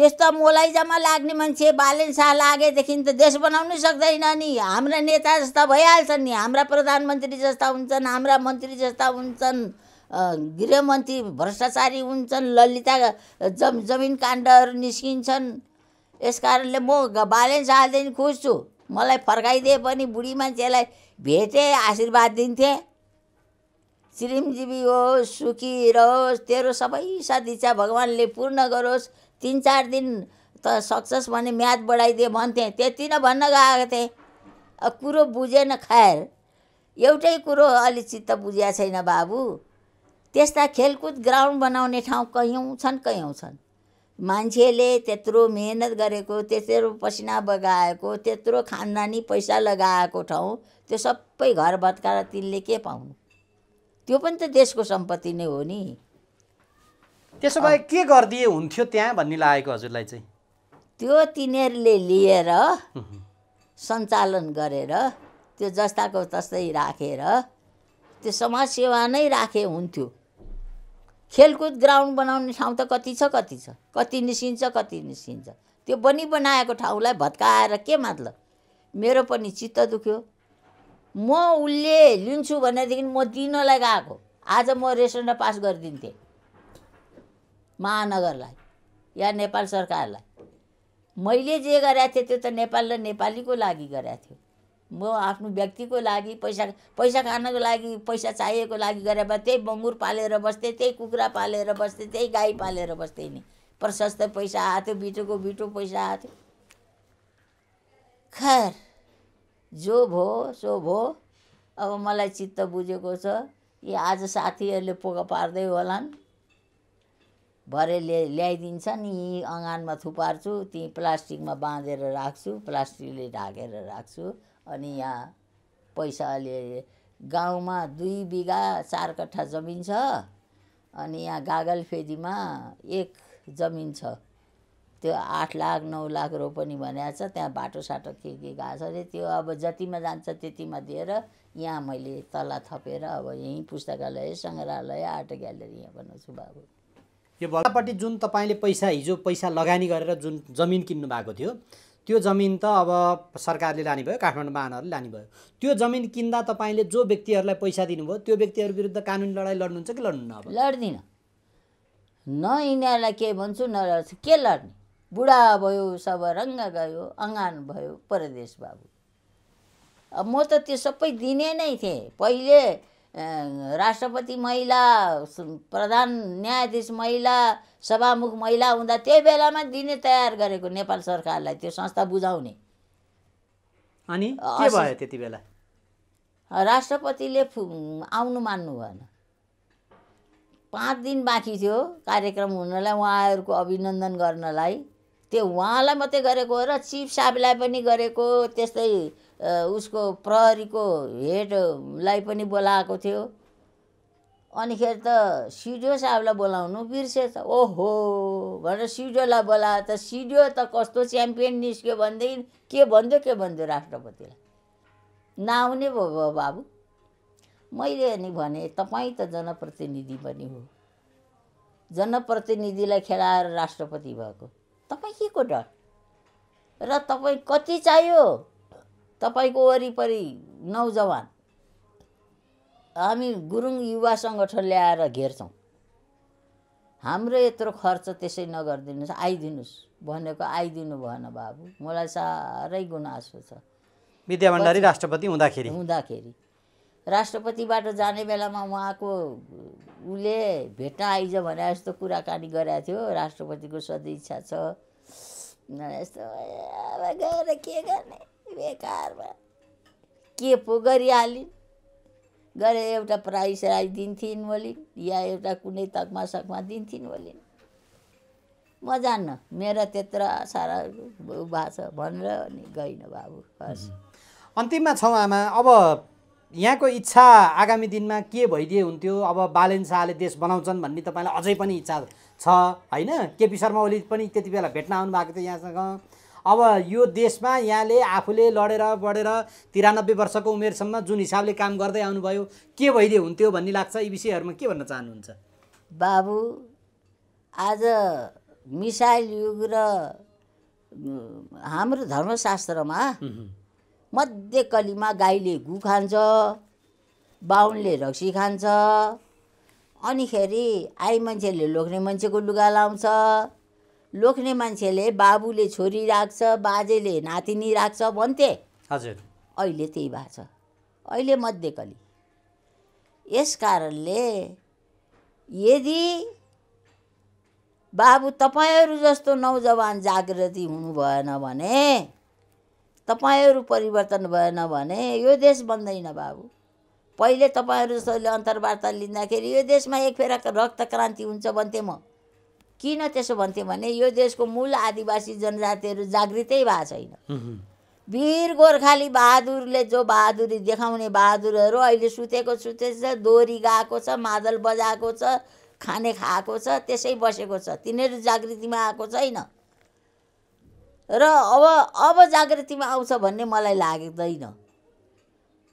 त्यस्तो मोलाइजामा लाग्ने मान्छे बालेन शाह लागेदेखि त देश बनाउनै सक्दैन नि हाम्रा नेता जस्ता भइहाल्छन् नि हाम्रा प्रधानमन्त्री जस्ता हुन्छन् हाम्रा मन्त्री जस्ता हुन्छन् गृहमन्त्री भ्रष्टाचारी हुन्छन् ललिता जम जमिन काण्डहरू निस्किन्छन् यस कारणले म ब्यालेन्स सालदेखि खुस छु मलाई फर्काइदिए पनि बुढी मान्छेलाई भेटेँ आशीर्वाद दिन्थेँ चिरिमजीवी होस् सुखी रहोस् तेरो सबै सदिच्छा भगवान्ले पूर्ण गरोस् तिन चार दिन त सक्छस् भने म्याद बढाइदिए भन्थेँ त्यति नै भन्न गएको थिएँ कुरो बुझेन खैर एउटै कुरो अलि चित्त बुझिया छैन बाबु त्यस्ता खेलकुद ग्राउन्ड बनाउने ठाउँ कैयौँ छन् कैयौँ छन् मान्छेले त्यत्रो मेहनत गरेको त्यत्रो पसिना बगाएको त्यत्रो खानदानी पैसा लगाएको ठाउँ त्यो सबै घर भत्काएर तिनले के पाउनु त्यो पनि त देशको सम्पत्ति नै हो नि त्यसो भए के गरिदिए हुन्थ्यो त्यहाँ भन्ने लागेको हजुरलाई चाहिँ त्यो तिनीहरूले लिएर सञ्चालन गरेर त्यो जस्ताको तस्तै राखेर त्यो समाजसेवा नै राखे हुन्थ्यो खेलकुद ग्राउन्ड बनाउने ठाउँ त कति छ कति छ कति निस्किन्छ कति निस्किन्छ त्यो बनी बनाएको ठाउँलाई भत्काएर के मतलब मेरो पनि चित्त दुख्यो म उसले लिन्छु भनेदेखि म दिनलाई गएको आज म रेस्टुरेन्ट पास गरिदिन्थेँ महानगरलाई या नेपाल सरकारलाई मैले जे गरेको थिएँ त्यो त नेपाल र नेपालीको लागि गरेको थियो म आफ्नो व्यक्तिको लागि पैसा पैसा खानको लागि पैसा चाहिएको लागि गरेर भए त्यही बङ्गुर पालेर बस्थेँ त्यही कुखुरा पालेर बस्थेँ त्यही गाई पालेर बस्थेँ नि प्रशस्त पैसा आएको थियो बिटोको बिटो पैसा आएको थियो खैर जो भो सो भो अब मलाई चित्त बुझेको छ कि आज साथीहरूले पोका पार्दै होलान् भरे ल्या ल्याइदिन्छ नि यी अँगानमा थुपार्छु ती प्लास्टिकमा बाँधेर राख्छु प्लास्टिकले ढाकेर राख्छु अनि यहाँ पैसा पैसाले गाउँमा दुई बिघा चार कट्ठा जमिन छ अनि यहाँ गागल फेदीमा एक जमिन छ त्यो आठ लाख नौ लाख रोपनी भनेको छ त्यहाँ साटो के के घाँस अरे त्यो अब जतिमा जान्छ त्यतिमा दिएर यहाँ मैले तल थपेर अब यहीँ पुस्तकालय सङ्ग्रहालय आर्ट ग्यालेरी यहाँ बनाउँछु बाबु यो भलापट्टि जुन तपाईँले पैसा हिजो पैसा लगानी गरेर जुन जमिन किन्नु भएको थियो त्यो जमिन त अब सरकारले लाने भयो काठमाडौँ महानहरूले लाने भयो त्यो जमिन किन्दा तपाईँले जो व्यक्तिहरूलाई पैसा दिनुभयो त्यो व्यक्तिहरू विरुद्ध कानुन लडाइँ लड्नुहुन्छ कि लड्नु अब लड्दिनँ न यिनीहरूलाई के भन्छु न के लड्ने बुढा भयो सब रङ्ग गयो अँगान भयो परदेश बाबु अब म त त्यो सबै दिने नै थिएँ पहिले राष्ट्रपति महिला प्रधान न्यायाधीश महिला सभामुख महिला हुँदा त्यही बेलामा दिने तयार गरेको नेपाल सरकारलाई त्यो संस्था बुझाउने अनि के भयो त्यति बेला राष्ट्रपतिले आउनु मान्नु भएन पाँच दिन बाँकी थियो कार्यक्रम हुनलाई उहाँहरूको अभिनन्दन गर्नलाई त्यो उहाँलाई मात्रै गरेको र चिफ साहबलाई पनि गरेको त्यस्तै उसको प्रहरीको हेडलाई पनि बोलाएको थियो अनिखेर त सिडिओ साहबलाई बोलाउनु बिर्सेछ ओहो भनेर सिडिओलाई बोला त सिडिओ त कस्तो च्याम्पियन निस्क्यो भनेदेखि के भन्दियो के भन्दियो राष्ट्रपतिलाई नआउने भयो बाबु मैले अनि भने तपाईँ त जनप्रतिनिधि पनि हो जनप्रतिनिधिलाई खेलाएर राष्ट्रपति भएको तपाईँ के को डर र तपाईँ कति चाहियो तपाईँको वरिपरि नौजवान हामी गुरुङ युवा सङ्गठन ल्याएर घेर्छौँ हाम्रो यत्रो खर्च त्यसै नगरिदिनुहोस् आइदिनुहोस् भनेको आइदिनु भएन बाबु मलाई साह्रै गुनासो छ विद्या भण्डारी राष्ट्रपति हुँदाखेरि हुँदाखेरि राष्ट्रपतिबाट जाने बेलामा उहाँको उसले भेट्न आइज भने यस्तो कुराकानी गरेको थियो राष्ट्रपतिको सदिच्छा छ यस्तो गएर के गर्ने बेकारमा के पो गरिहालिन् गरेर एउटा प्राइसराइज दिन्थिन् भोलि या एउटा कुनै तकमा सकमा दिन्थिन् ओलिन् म जान्न मेरा त्यत्र सारा भएको छ भनेर अनि गइनँ बाबु हस् अन्तिममा छौँ आमा अब यहाँको इच्छा आगामी दिनमा के भइदिए हुन्थ्यो अब बालेन शाहले देश बनाउँछन् भन्ने तपाईँलाई अझै पनि इच्छा छ होइन केपी शर्मा ओली पनि त्यति बेला भेट्न आउनु भएको थियो यहाँसँग अब यो देशमा यहाँले आफूले लडेर बढेर तिरानब्बे वर्षको उमेरसम्म जुन हिसाबले काम गर्दै आउनुभयो के भइदियो हुन्थ्यो भन्ने लाग्छ यी विषयहरूमा के भन्न चाहनुहुन्छ बाबु आज मिसाइल युग र हाम्रो धर्मशास्त्रमा मध्यकलीमा गाईले घु खान्छ बाहुनले रक्सी खान्छ अनिखेरि आई मान्छेले लोग्ने मान्छेको लुगा लाउँछ लोक्ने मान्छेले बाबुले छोरी राख्छ बाजेले नातिनी राख्छ भन्थे हजुर अहिले त्यही भएको छ अहिले मध्यकली यस कारणले यदि बाबु तपाईँहरू जस्तो नौजवान जागृति हुनु भएन भने तपाईँहरू परिवर्तन भएन भने यो देश बन्दैन बाबु पहिले तपाईँहरू जस्तोले अन्तर्वार्ता लिँदाखेरि यो देशमा एक फेर रक्त क्रान्ति हुन्छ भन्थेँ म किन त्यसो भन्थ्यो भने यो देशको मूल आदिवासी जनजातिहरू जागृतै भएको छैन वीर गोर्खाली बहादुरले जो बहादुरी देखाउने बहादुरहरू अहिले सुतेको सुते छ गाएको छ मादल बजाएको छ खाने खाएको छ त्यसै बसेको छ तिनीहरू जागृतिमा आएको छैन र अब अब जागृतिमा आउँछ भन्ने मलाई लाग्दैन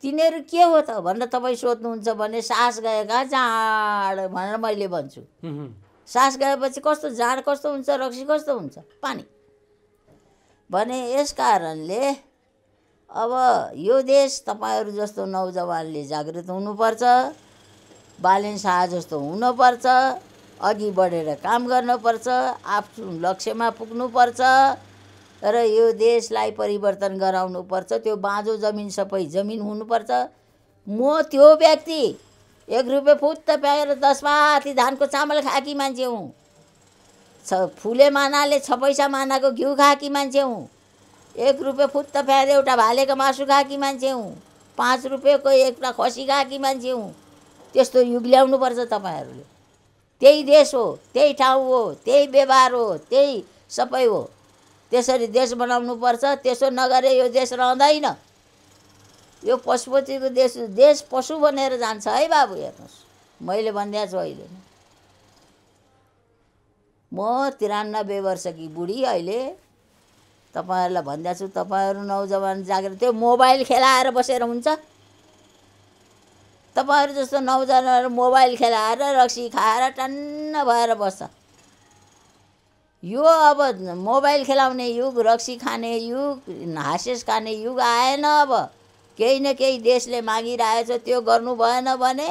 तिनीहरू के हो त भनेर तपाईँ सोध्नुहुन्छ भने सास गएका चाँड भनेर मैले भन्छु सास गएपछि कस्तो जाँड कस्तो हुन्छ रक्सी कस्तो हुन्छ पानी भने यस कारणले अब यो देश तपाईँहरू जस्तो नौजवानले जागृत हुनुपर्छ बालेन शाह जस्तो हुनुपर्छ अघि बढेर काम गर्नुपर्छ आफ्नो लक्ष्यमा पुग्नुपर्छ र यो देशलाई परिवर्तन गराउनुपर्छ त्यो बाँझो जमिन सबै जमिन हुनुपर्छ म त्यो व्यक्ति एक रुपियाँ फुत्त प्याएर दसपाती धानको चामल खाएकी मान्छे हुँ छ फुले मानाले छ पैसा मानाको घिउ खाकी मान्छे हुँ एक रुपियाँ फुत्त प्याएर एउटा भालेको मासु खाकी मान्छे हुँ पाँच रुपियाँको एउटा खसी खाएकी मान्छे हुँ त्यस्तो युग ल्याउनु पर्छ तपाईँहरूले त्यही देश हो त्यही ठाउँ हो त्यही व्यवहार हो त्यही सबै हो त्यसरी देश बनाउनुपर्छ त्यसो नगरे यो देश रहँदैन यो पशुपतिको देश देश पशु बनेर जान्छ है बाबु हेर्नुहोस् मैले भनिदिएको छु अहिले म तिरानब्बे वर्षकी बुढी अहिले तपाईँहरूलाई भनिदिएको छु तपाईँहरू नौजवान जागेर त्यो मोबाइल खेलाएर बसेर हुन्छ तपाईँहरू जस्तो नौजवानहरू मोबाइल खेलाएर रक्सी खाएर टन्न भएर बस्छ यो अब मोबाइल खेलाउने युग रक्सी खाने युग हासेस खाने युग आएन अब केही न केही देशले मागिरहेछ त्यो गर्नु भएन भने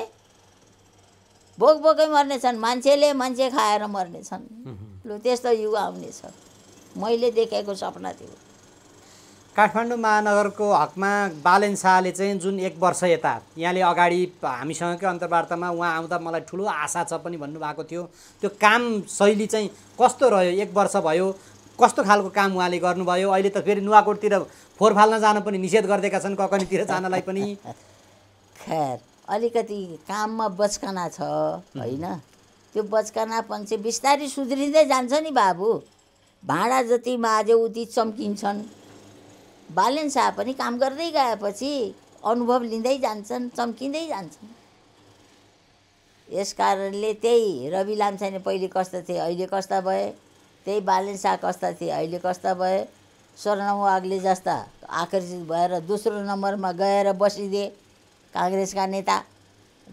भोक भोकै मर्नेछन् मान्छेले मान्छे खाएर मर्नेछन् लु त्यस्तो युवा आउनेछ मैले देखेको सपना थियो काठमाडौँ महानगरको हकमा बालेन शाहले चाहिँ जुन एक वर्ष यता यहाँले अगाडि हामीसँगकै अन्तर्वार्तामा उहाँ आउँदा मलाई ठुलो आशा छ पनि भन्नुभएको थियो त्यो काम शैली चाहिँ कस्तो रह्यो एक वर्ष भयो कस्तो खालको काम उहाँले गर्नुभयो अहिले त फेरि नुवाकोटतिर फोहोर फाल्न जान पनि निषेध गरिदिएका छन् ककनीतिर जानलाई पनि खैर अलिकति काममा बचकाना छ होइन त्यो पनि चाहिँ बिस्तारै सुध्रिँदै जान्छ नि बाबु भाँडा जति माझ्यो उति चम्किन्छन् बालन शाह पनि काम गर्दै गएपछि अनुभव लिँदै जान्छन् चम्किँदै जान्छन् यस कारणले त्यही रवि लाम्छाने पहिले कस्ता थिए अहिले कस्ता भए त्यही बालिन साग कस्ता थिए अहिले कस्ता भए स्वर्णमु आग्ले जस्ता आकर्षित भएर दोस्रो नम्बरमा गएर बसिदिए काङ्ग्रेसका नेता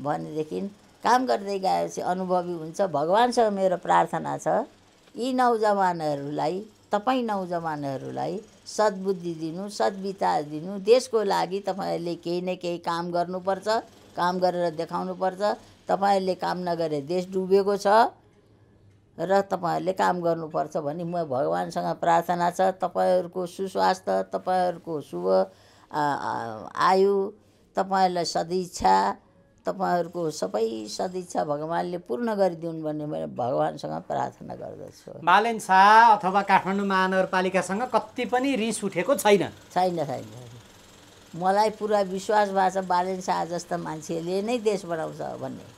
भनेदेखि काम गर्दै गएपछि अनुभवी हुन्छ भगवान्सँग मेरो प्रार्थना छ यी नौजवानहरूलाई तपाईँ नौजवानहरूलाई सद्बुद्धि दिनु सद्विचार दिनु देशको लागि तपाईँहरूले केही न केही काम गर्नुपर्छ काम गरेर देखाउनुपर्छ तपाईँहरूले काम नगरे देश डुबेको छ र तपाईँहरूले काम गर्नुपर्छ भनी म भगवान्सँग प्रार्थना छ तपाईँहरूको सुस्वास्थ्य तपाईँहरूको शुभ आयु तपाईँहरूलाई सदिच्छा तपाईँहरूको सबै सदिच्छा भगवान्ले पूर्ण गरिदिउन् भन्ने मैले भगवान्सँग प्रार्थना गर्दछु बालेन शाह अथवा काठमाडौँ महानगरपालिकासँग कति पनि रिस उठेको छैन छैन छैन मलाई पुरा विश्वास भएको छ बालेन शाह जस्ता मान्छेले नै देश बनाउँछ भन्ने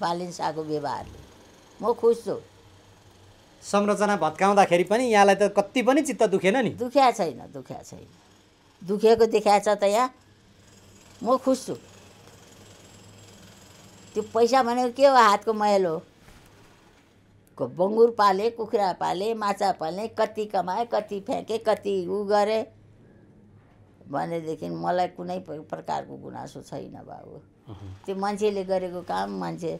बालेन शाहको व्यवहारले म खुस छु संरचना भत्काउँदाखेरि पनि यहाँलाई त कति पनि चित्त दुखेन नि दुखिया छैन दुखिया छैन दुखेको देखाएको छ त यहाँ म खुस छु त्यो पैसा भनेको के हो हातको मैलो को बङ्गुर पाले कुखुरा पाले माछा पाले कति कमाए कति फ्याँके कति उ गरेँ भनेदेखि मलाई कुनै प्रकारको गुनासो छैन बाबु त्यो मान्छेले गरेको काम मान्छे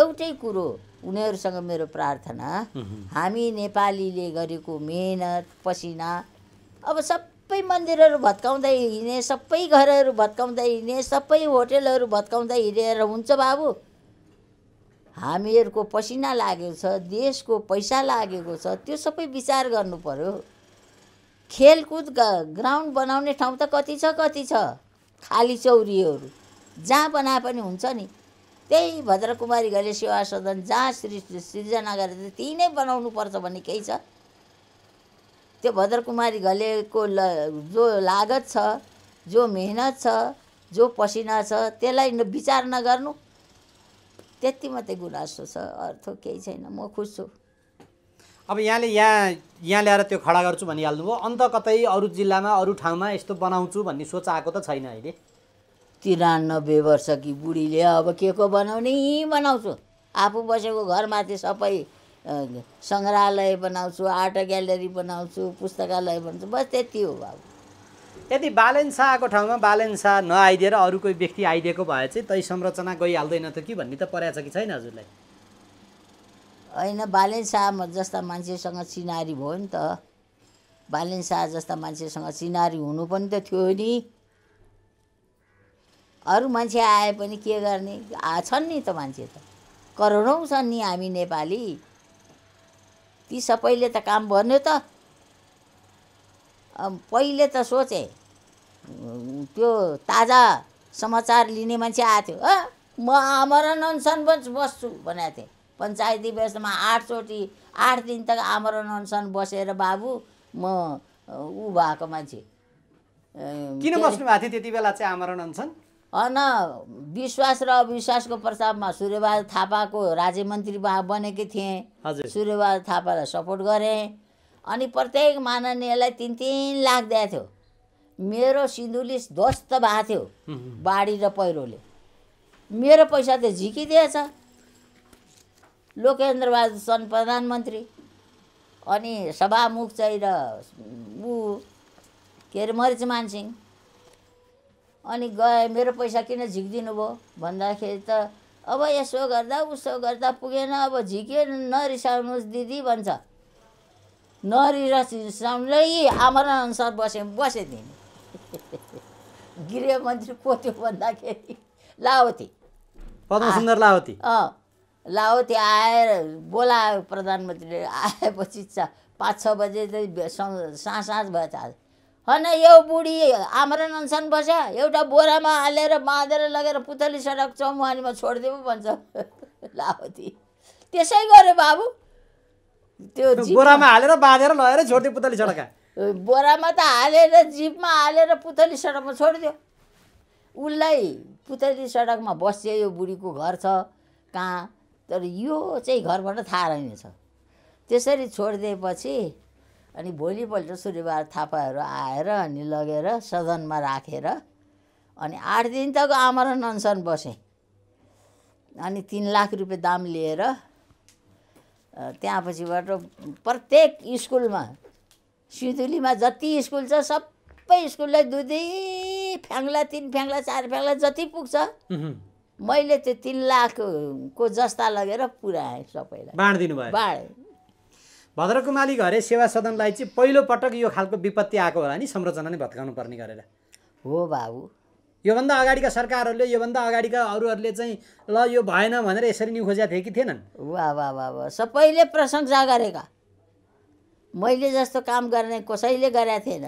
एउटै कुरो उनीहरूसँग मेरो प्रार्थना हामी नेपालीले गरेको मेहनत पसिना अब सबै मन्दिरहरू भत्काउँदै हिँडे सबै घरहरू भत्काउँदै हिँडे सबै होटेलहरू भत्काउँदै हिँडेर हुन्छ बाबु हामीहरूको पसिना लागेको छ देशको पैसा लागेको छ त्यो सबै विचार गर्नु पऱ्यो खेलकुद ग्राउन्ड बनाउने ठाउँ त कति छ कति छ खाली चौरीहरू जहाँ बनाए पनि हुन्छ नि त्यही भद्रकुमारी घले सेवा सदन जहाँ सृज सृजना गरेर त्यही नै बनाउनुपर्छ भन्ने केही छ त्यो भद्रकुमारी घलेको ल जो लागत छ जो मेहनत छ जो पसिना छ त्यसलाई विचार नगर्नु त्यति मात्रै गुनासो छ अर्थ केही छैन म खुस छु अब यहाँले यहाँ यहाँ ल्याएर त्यो खडा गर्छु भनिहाल्नुभयो अन्त कतै अरू जिल्लामा अरू ठाउँमा यस्तो बनाउँछु भन्ने सोच आएको त छैन अहिले तिरानब्बे वर्ष कि बुढीले अब के को बनाउने बनाउँछु आफू बसेको घरमाथि सबै सङ्ग्रहालय बनाउँछु आर्ट ग्यालेरी बनाउँछु पुस्तकालय बनाउँछु बस त्यति हो बाबु यदि बालेन्सा आएको ठाउँमा बालेन्सा नआइदिएर अरू कोही व्यक्ति आइदिएको भए चाहिँ तै संरचना गइहाल्दैन त कि भन्ने त परेको छ कि छैन हजुरलाई होइन बालेन शाह जस्ता मान्छेसँग चिनारी भयो नि त बालेन शाह जस्ता मान्छेसँग चिनारी हुनु पनि त थियो नि अरू मान्छे आए पनि के गर्ने आ छन् नि त मान्छे त करोडौँ छन् नि हामी नेपाली ती सबैले त काम भन्यो त पहिले त सोचे त्यो ताजा समाचार लिने मान्छे आएको थियो म आमरण अनसन बस्छु भनेको थिएँ पञ्चायत दिवसमा आठचोटि आठ दिन त आमरण अनसन बसेर बाबु म ऊ भएको मान्छे किन बस्नु भएको थियो त्यति बेला चाहिँ आमरण अनसन अन विश्वास र अविश्वासको प्रस्तावमा सूर्यबहादुर थापाको राज्य मन्त्री बनेकी थिएँ सूर्यबहादुर थापालाई सपोर्ट गरेँ अनि प्रत्येक माननीयलाई तिन तिन लाख दिएको थियो मेरो सिन्धुली ध्वस्त भएको थियो बाढी र पहिरोले मेरो पैसा त झिकिदिएछ लोकेन्द्रबहादुर सन् प्रधानमन्त्री अनि सभामुख चाहिँ र ऊ के अरे मरिचमान सिंह अनि गए मेरो पैसा किन झिकिदिनु भयो भन्दाखेरि त अब यसो गर्दा उसो गर्दा पुगेन अब झिके नरिसाउनुहोस् दिदी भन्छ नरिसाउनै आमरण अनुसार बसे बसे दिने गृहमन्त्री पोत्यो भन्दाखेरि लावती सुन्दर लावती अँ लाओ त्यो आएर बोलायो प्रधानमन्त्रीले आएपछि छ पाँच छ बजे चाहिँ साँझ भयो होइन यो बुढी आमरण अनसन बस्यो एउटा बोरामा हालेर बाँधेर लगेर पुतली सडक चौमुहानीमा छोडिदियो भन्छ लाओ ती त्यसै गर्यो बाबु त्यो बोरामा हालेर बाँधेर लगेर छोडिदियो पुतली सडक बोरामा त हालेर जिपमा हालेर पुतली सडकमा छोडिदियो उसलाई पुतली सडकमा बस्यो यो बुढीको घर छ कहाँ तर यो चाहिँ घरबाट थाहा रहनेछ त्यसरी छोडिदिएपछि अनि भोलिपल्ट शनिबार थापाहरू आएर अनि लगेर सदनमा राखेर अनि आठ दिन त आमा र बसेँ अनि तिन लाख रुपियाँ दाम लिएर त्यहाँ पछिबाट प्रत्येक स्कुलमा सिन्धुलीमा जति स्कुल छ सबै स्कुललाई दुई दुई फ्याङ्ला तिन फ्याङ्ला चार फ्याङ्ला जति पुग्छ मैले त्यो तिन लाखको जस्ता लगेर पुऱ्याएँ सबैलाई बाँडिदिनु भयो बाँडेँ भद्रकुमाली घरे सेवा सदनलाई चाहिँ पहिलोपटक यो खालको विपत्ति आएको होला नि संरचना नै भत्काउनु पर्ने गरेर हो बाबु योभन्दा अगाडिका सरकारहरूले योभन्दा अगाडिका अरूहरूले चाहिँ ल यो भएन भनेर यसरी नि खोजेका थिए कि थिएनन् वा वा वा वा सबैले प्रशंसा गरेका मैले जस्तो काम गर्ने कसैले गरेका थिएन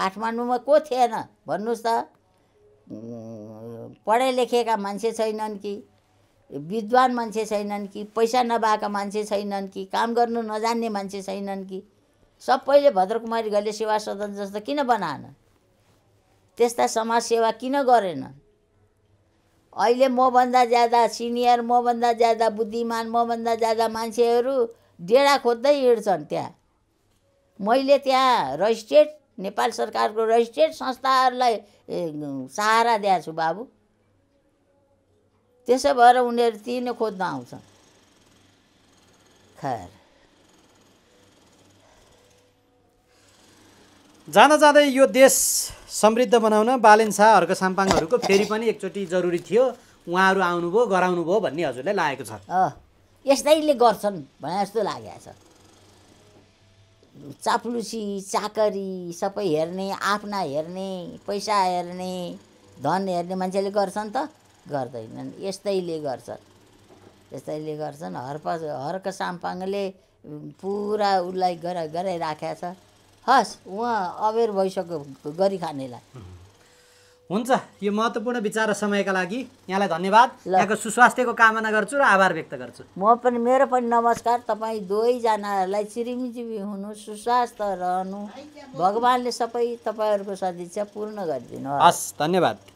काठमाडौँमा को थिएन भन्नुहोस् त पढे लेखेका मान्छे छैनन् कि विद्वान मान्छे छैनन् कि पैसा नभएका मान्छे छैनन् कि काम गर्नु नजान्ने मान्छे छैनन् कि सबैले भद्रकुमारी घले सेवा सदन जस्तो किन बनाएन त्यस्ता समाजसेवा किन गरेनन् अहिले मभन्दा ज्यादा सिनियर मभन्दा ज्यादा बुद्धिमान मभन्दा ज्यादा मान्छेहरू डेडा खोज्दै हिँड्छन् त्यहाँ मैले त्यहाँ रजिस्ट्रेट नेपाल सरकारको रजिस्ट्रेड संस्थाहरूलाई सहारा दिएको छु बाबु त्यसो भएर उनीहरू ती खोज्न आउँछ खैर जान जाँदै यो देश समृद्ध बनाउन बालेन शाह अर्क साम्पाङहरूको फेरि पनि एकचोटि जरुरी थियो उहाँहरू आउनुभयो गराउनु भयो भन्ने हजुरलाई लागेको छ यस्तैले गर्छन् भने जस्तो लागेको छ चाप्लुसी चाकरी सबै हेर्ने आफ्ना हेर्ने पैसा हेर्ने धन हेर्ने मान्छेले गर्छन् त गर्दैनन् यस्तैले गर्छन् यस्तैले गर्छन् हर्प हर्क साम्पाङले पुरा उसलाई गराइराखेको छ हस् उहाँ अवेर भइसक्यो गरी खानेलाई हुन्छ यो महत्त्वपूर्ण विचार र समयका लागि यहाँलाई धन्यवाद यहाँको सुस्वास्थ्यको कामना गर्छु र आभार व्यक्त गर्छु म पनि मेरो पनि नमस्कार तपाईँ दुवैजनालाई चिरिमिचिमी हुनु सुस्वास्थ्य रहनु भगवान्ले सबै तपाईँहरूको सदिच्छा पूर्ण गरिदिनु हस् धन्यवाद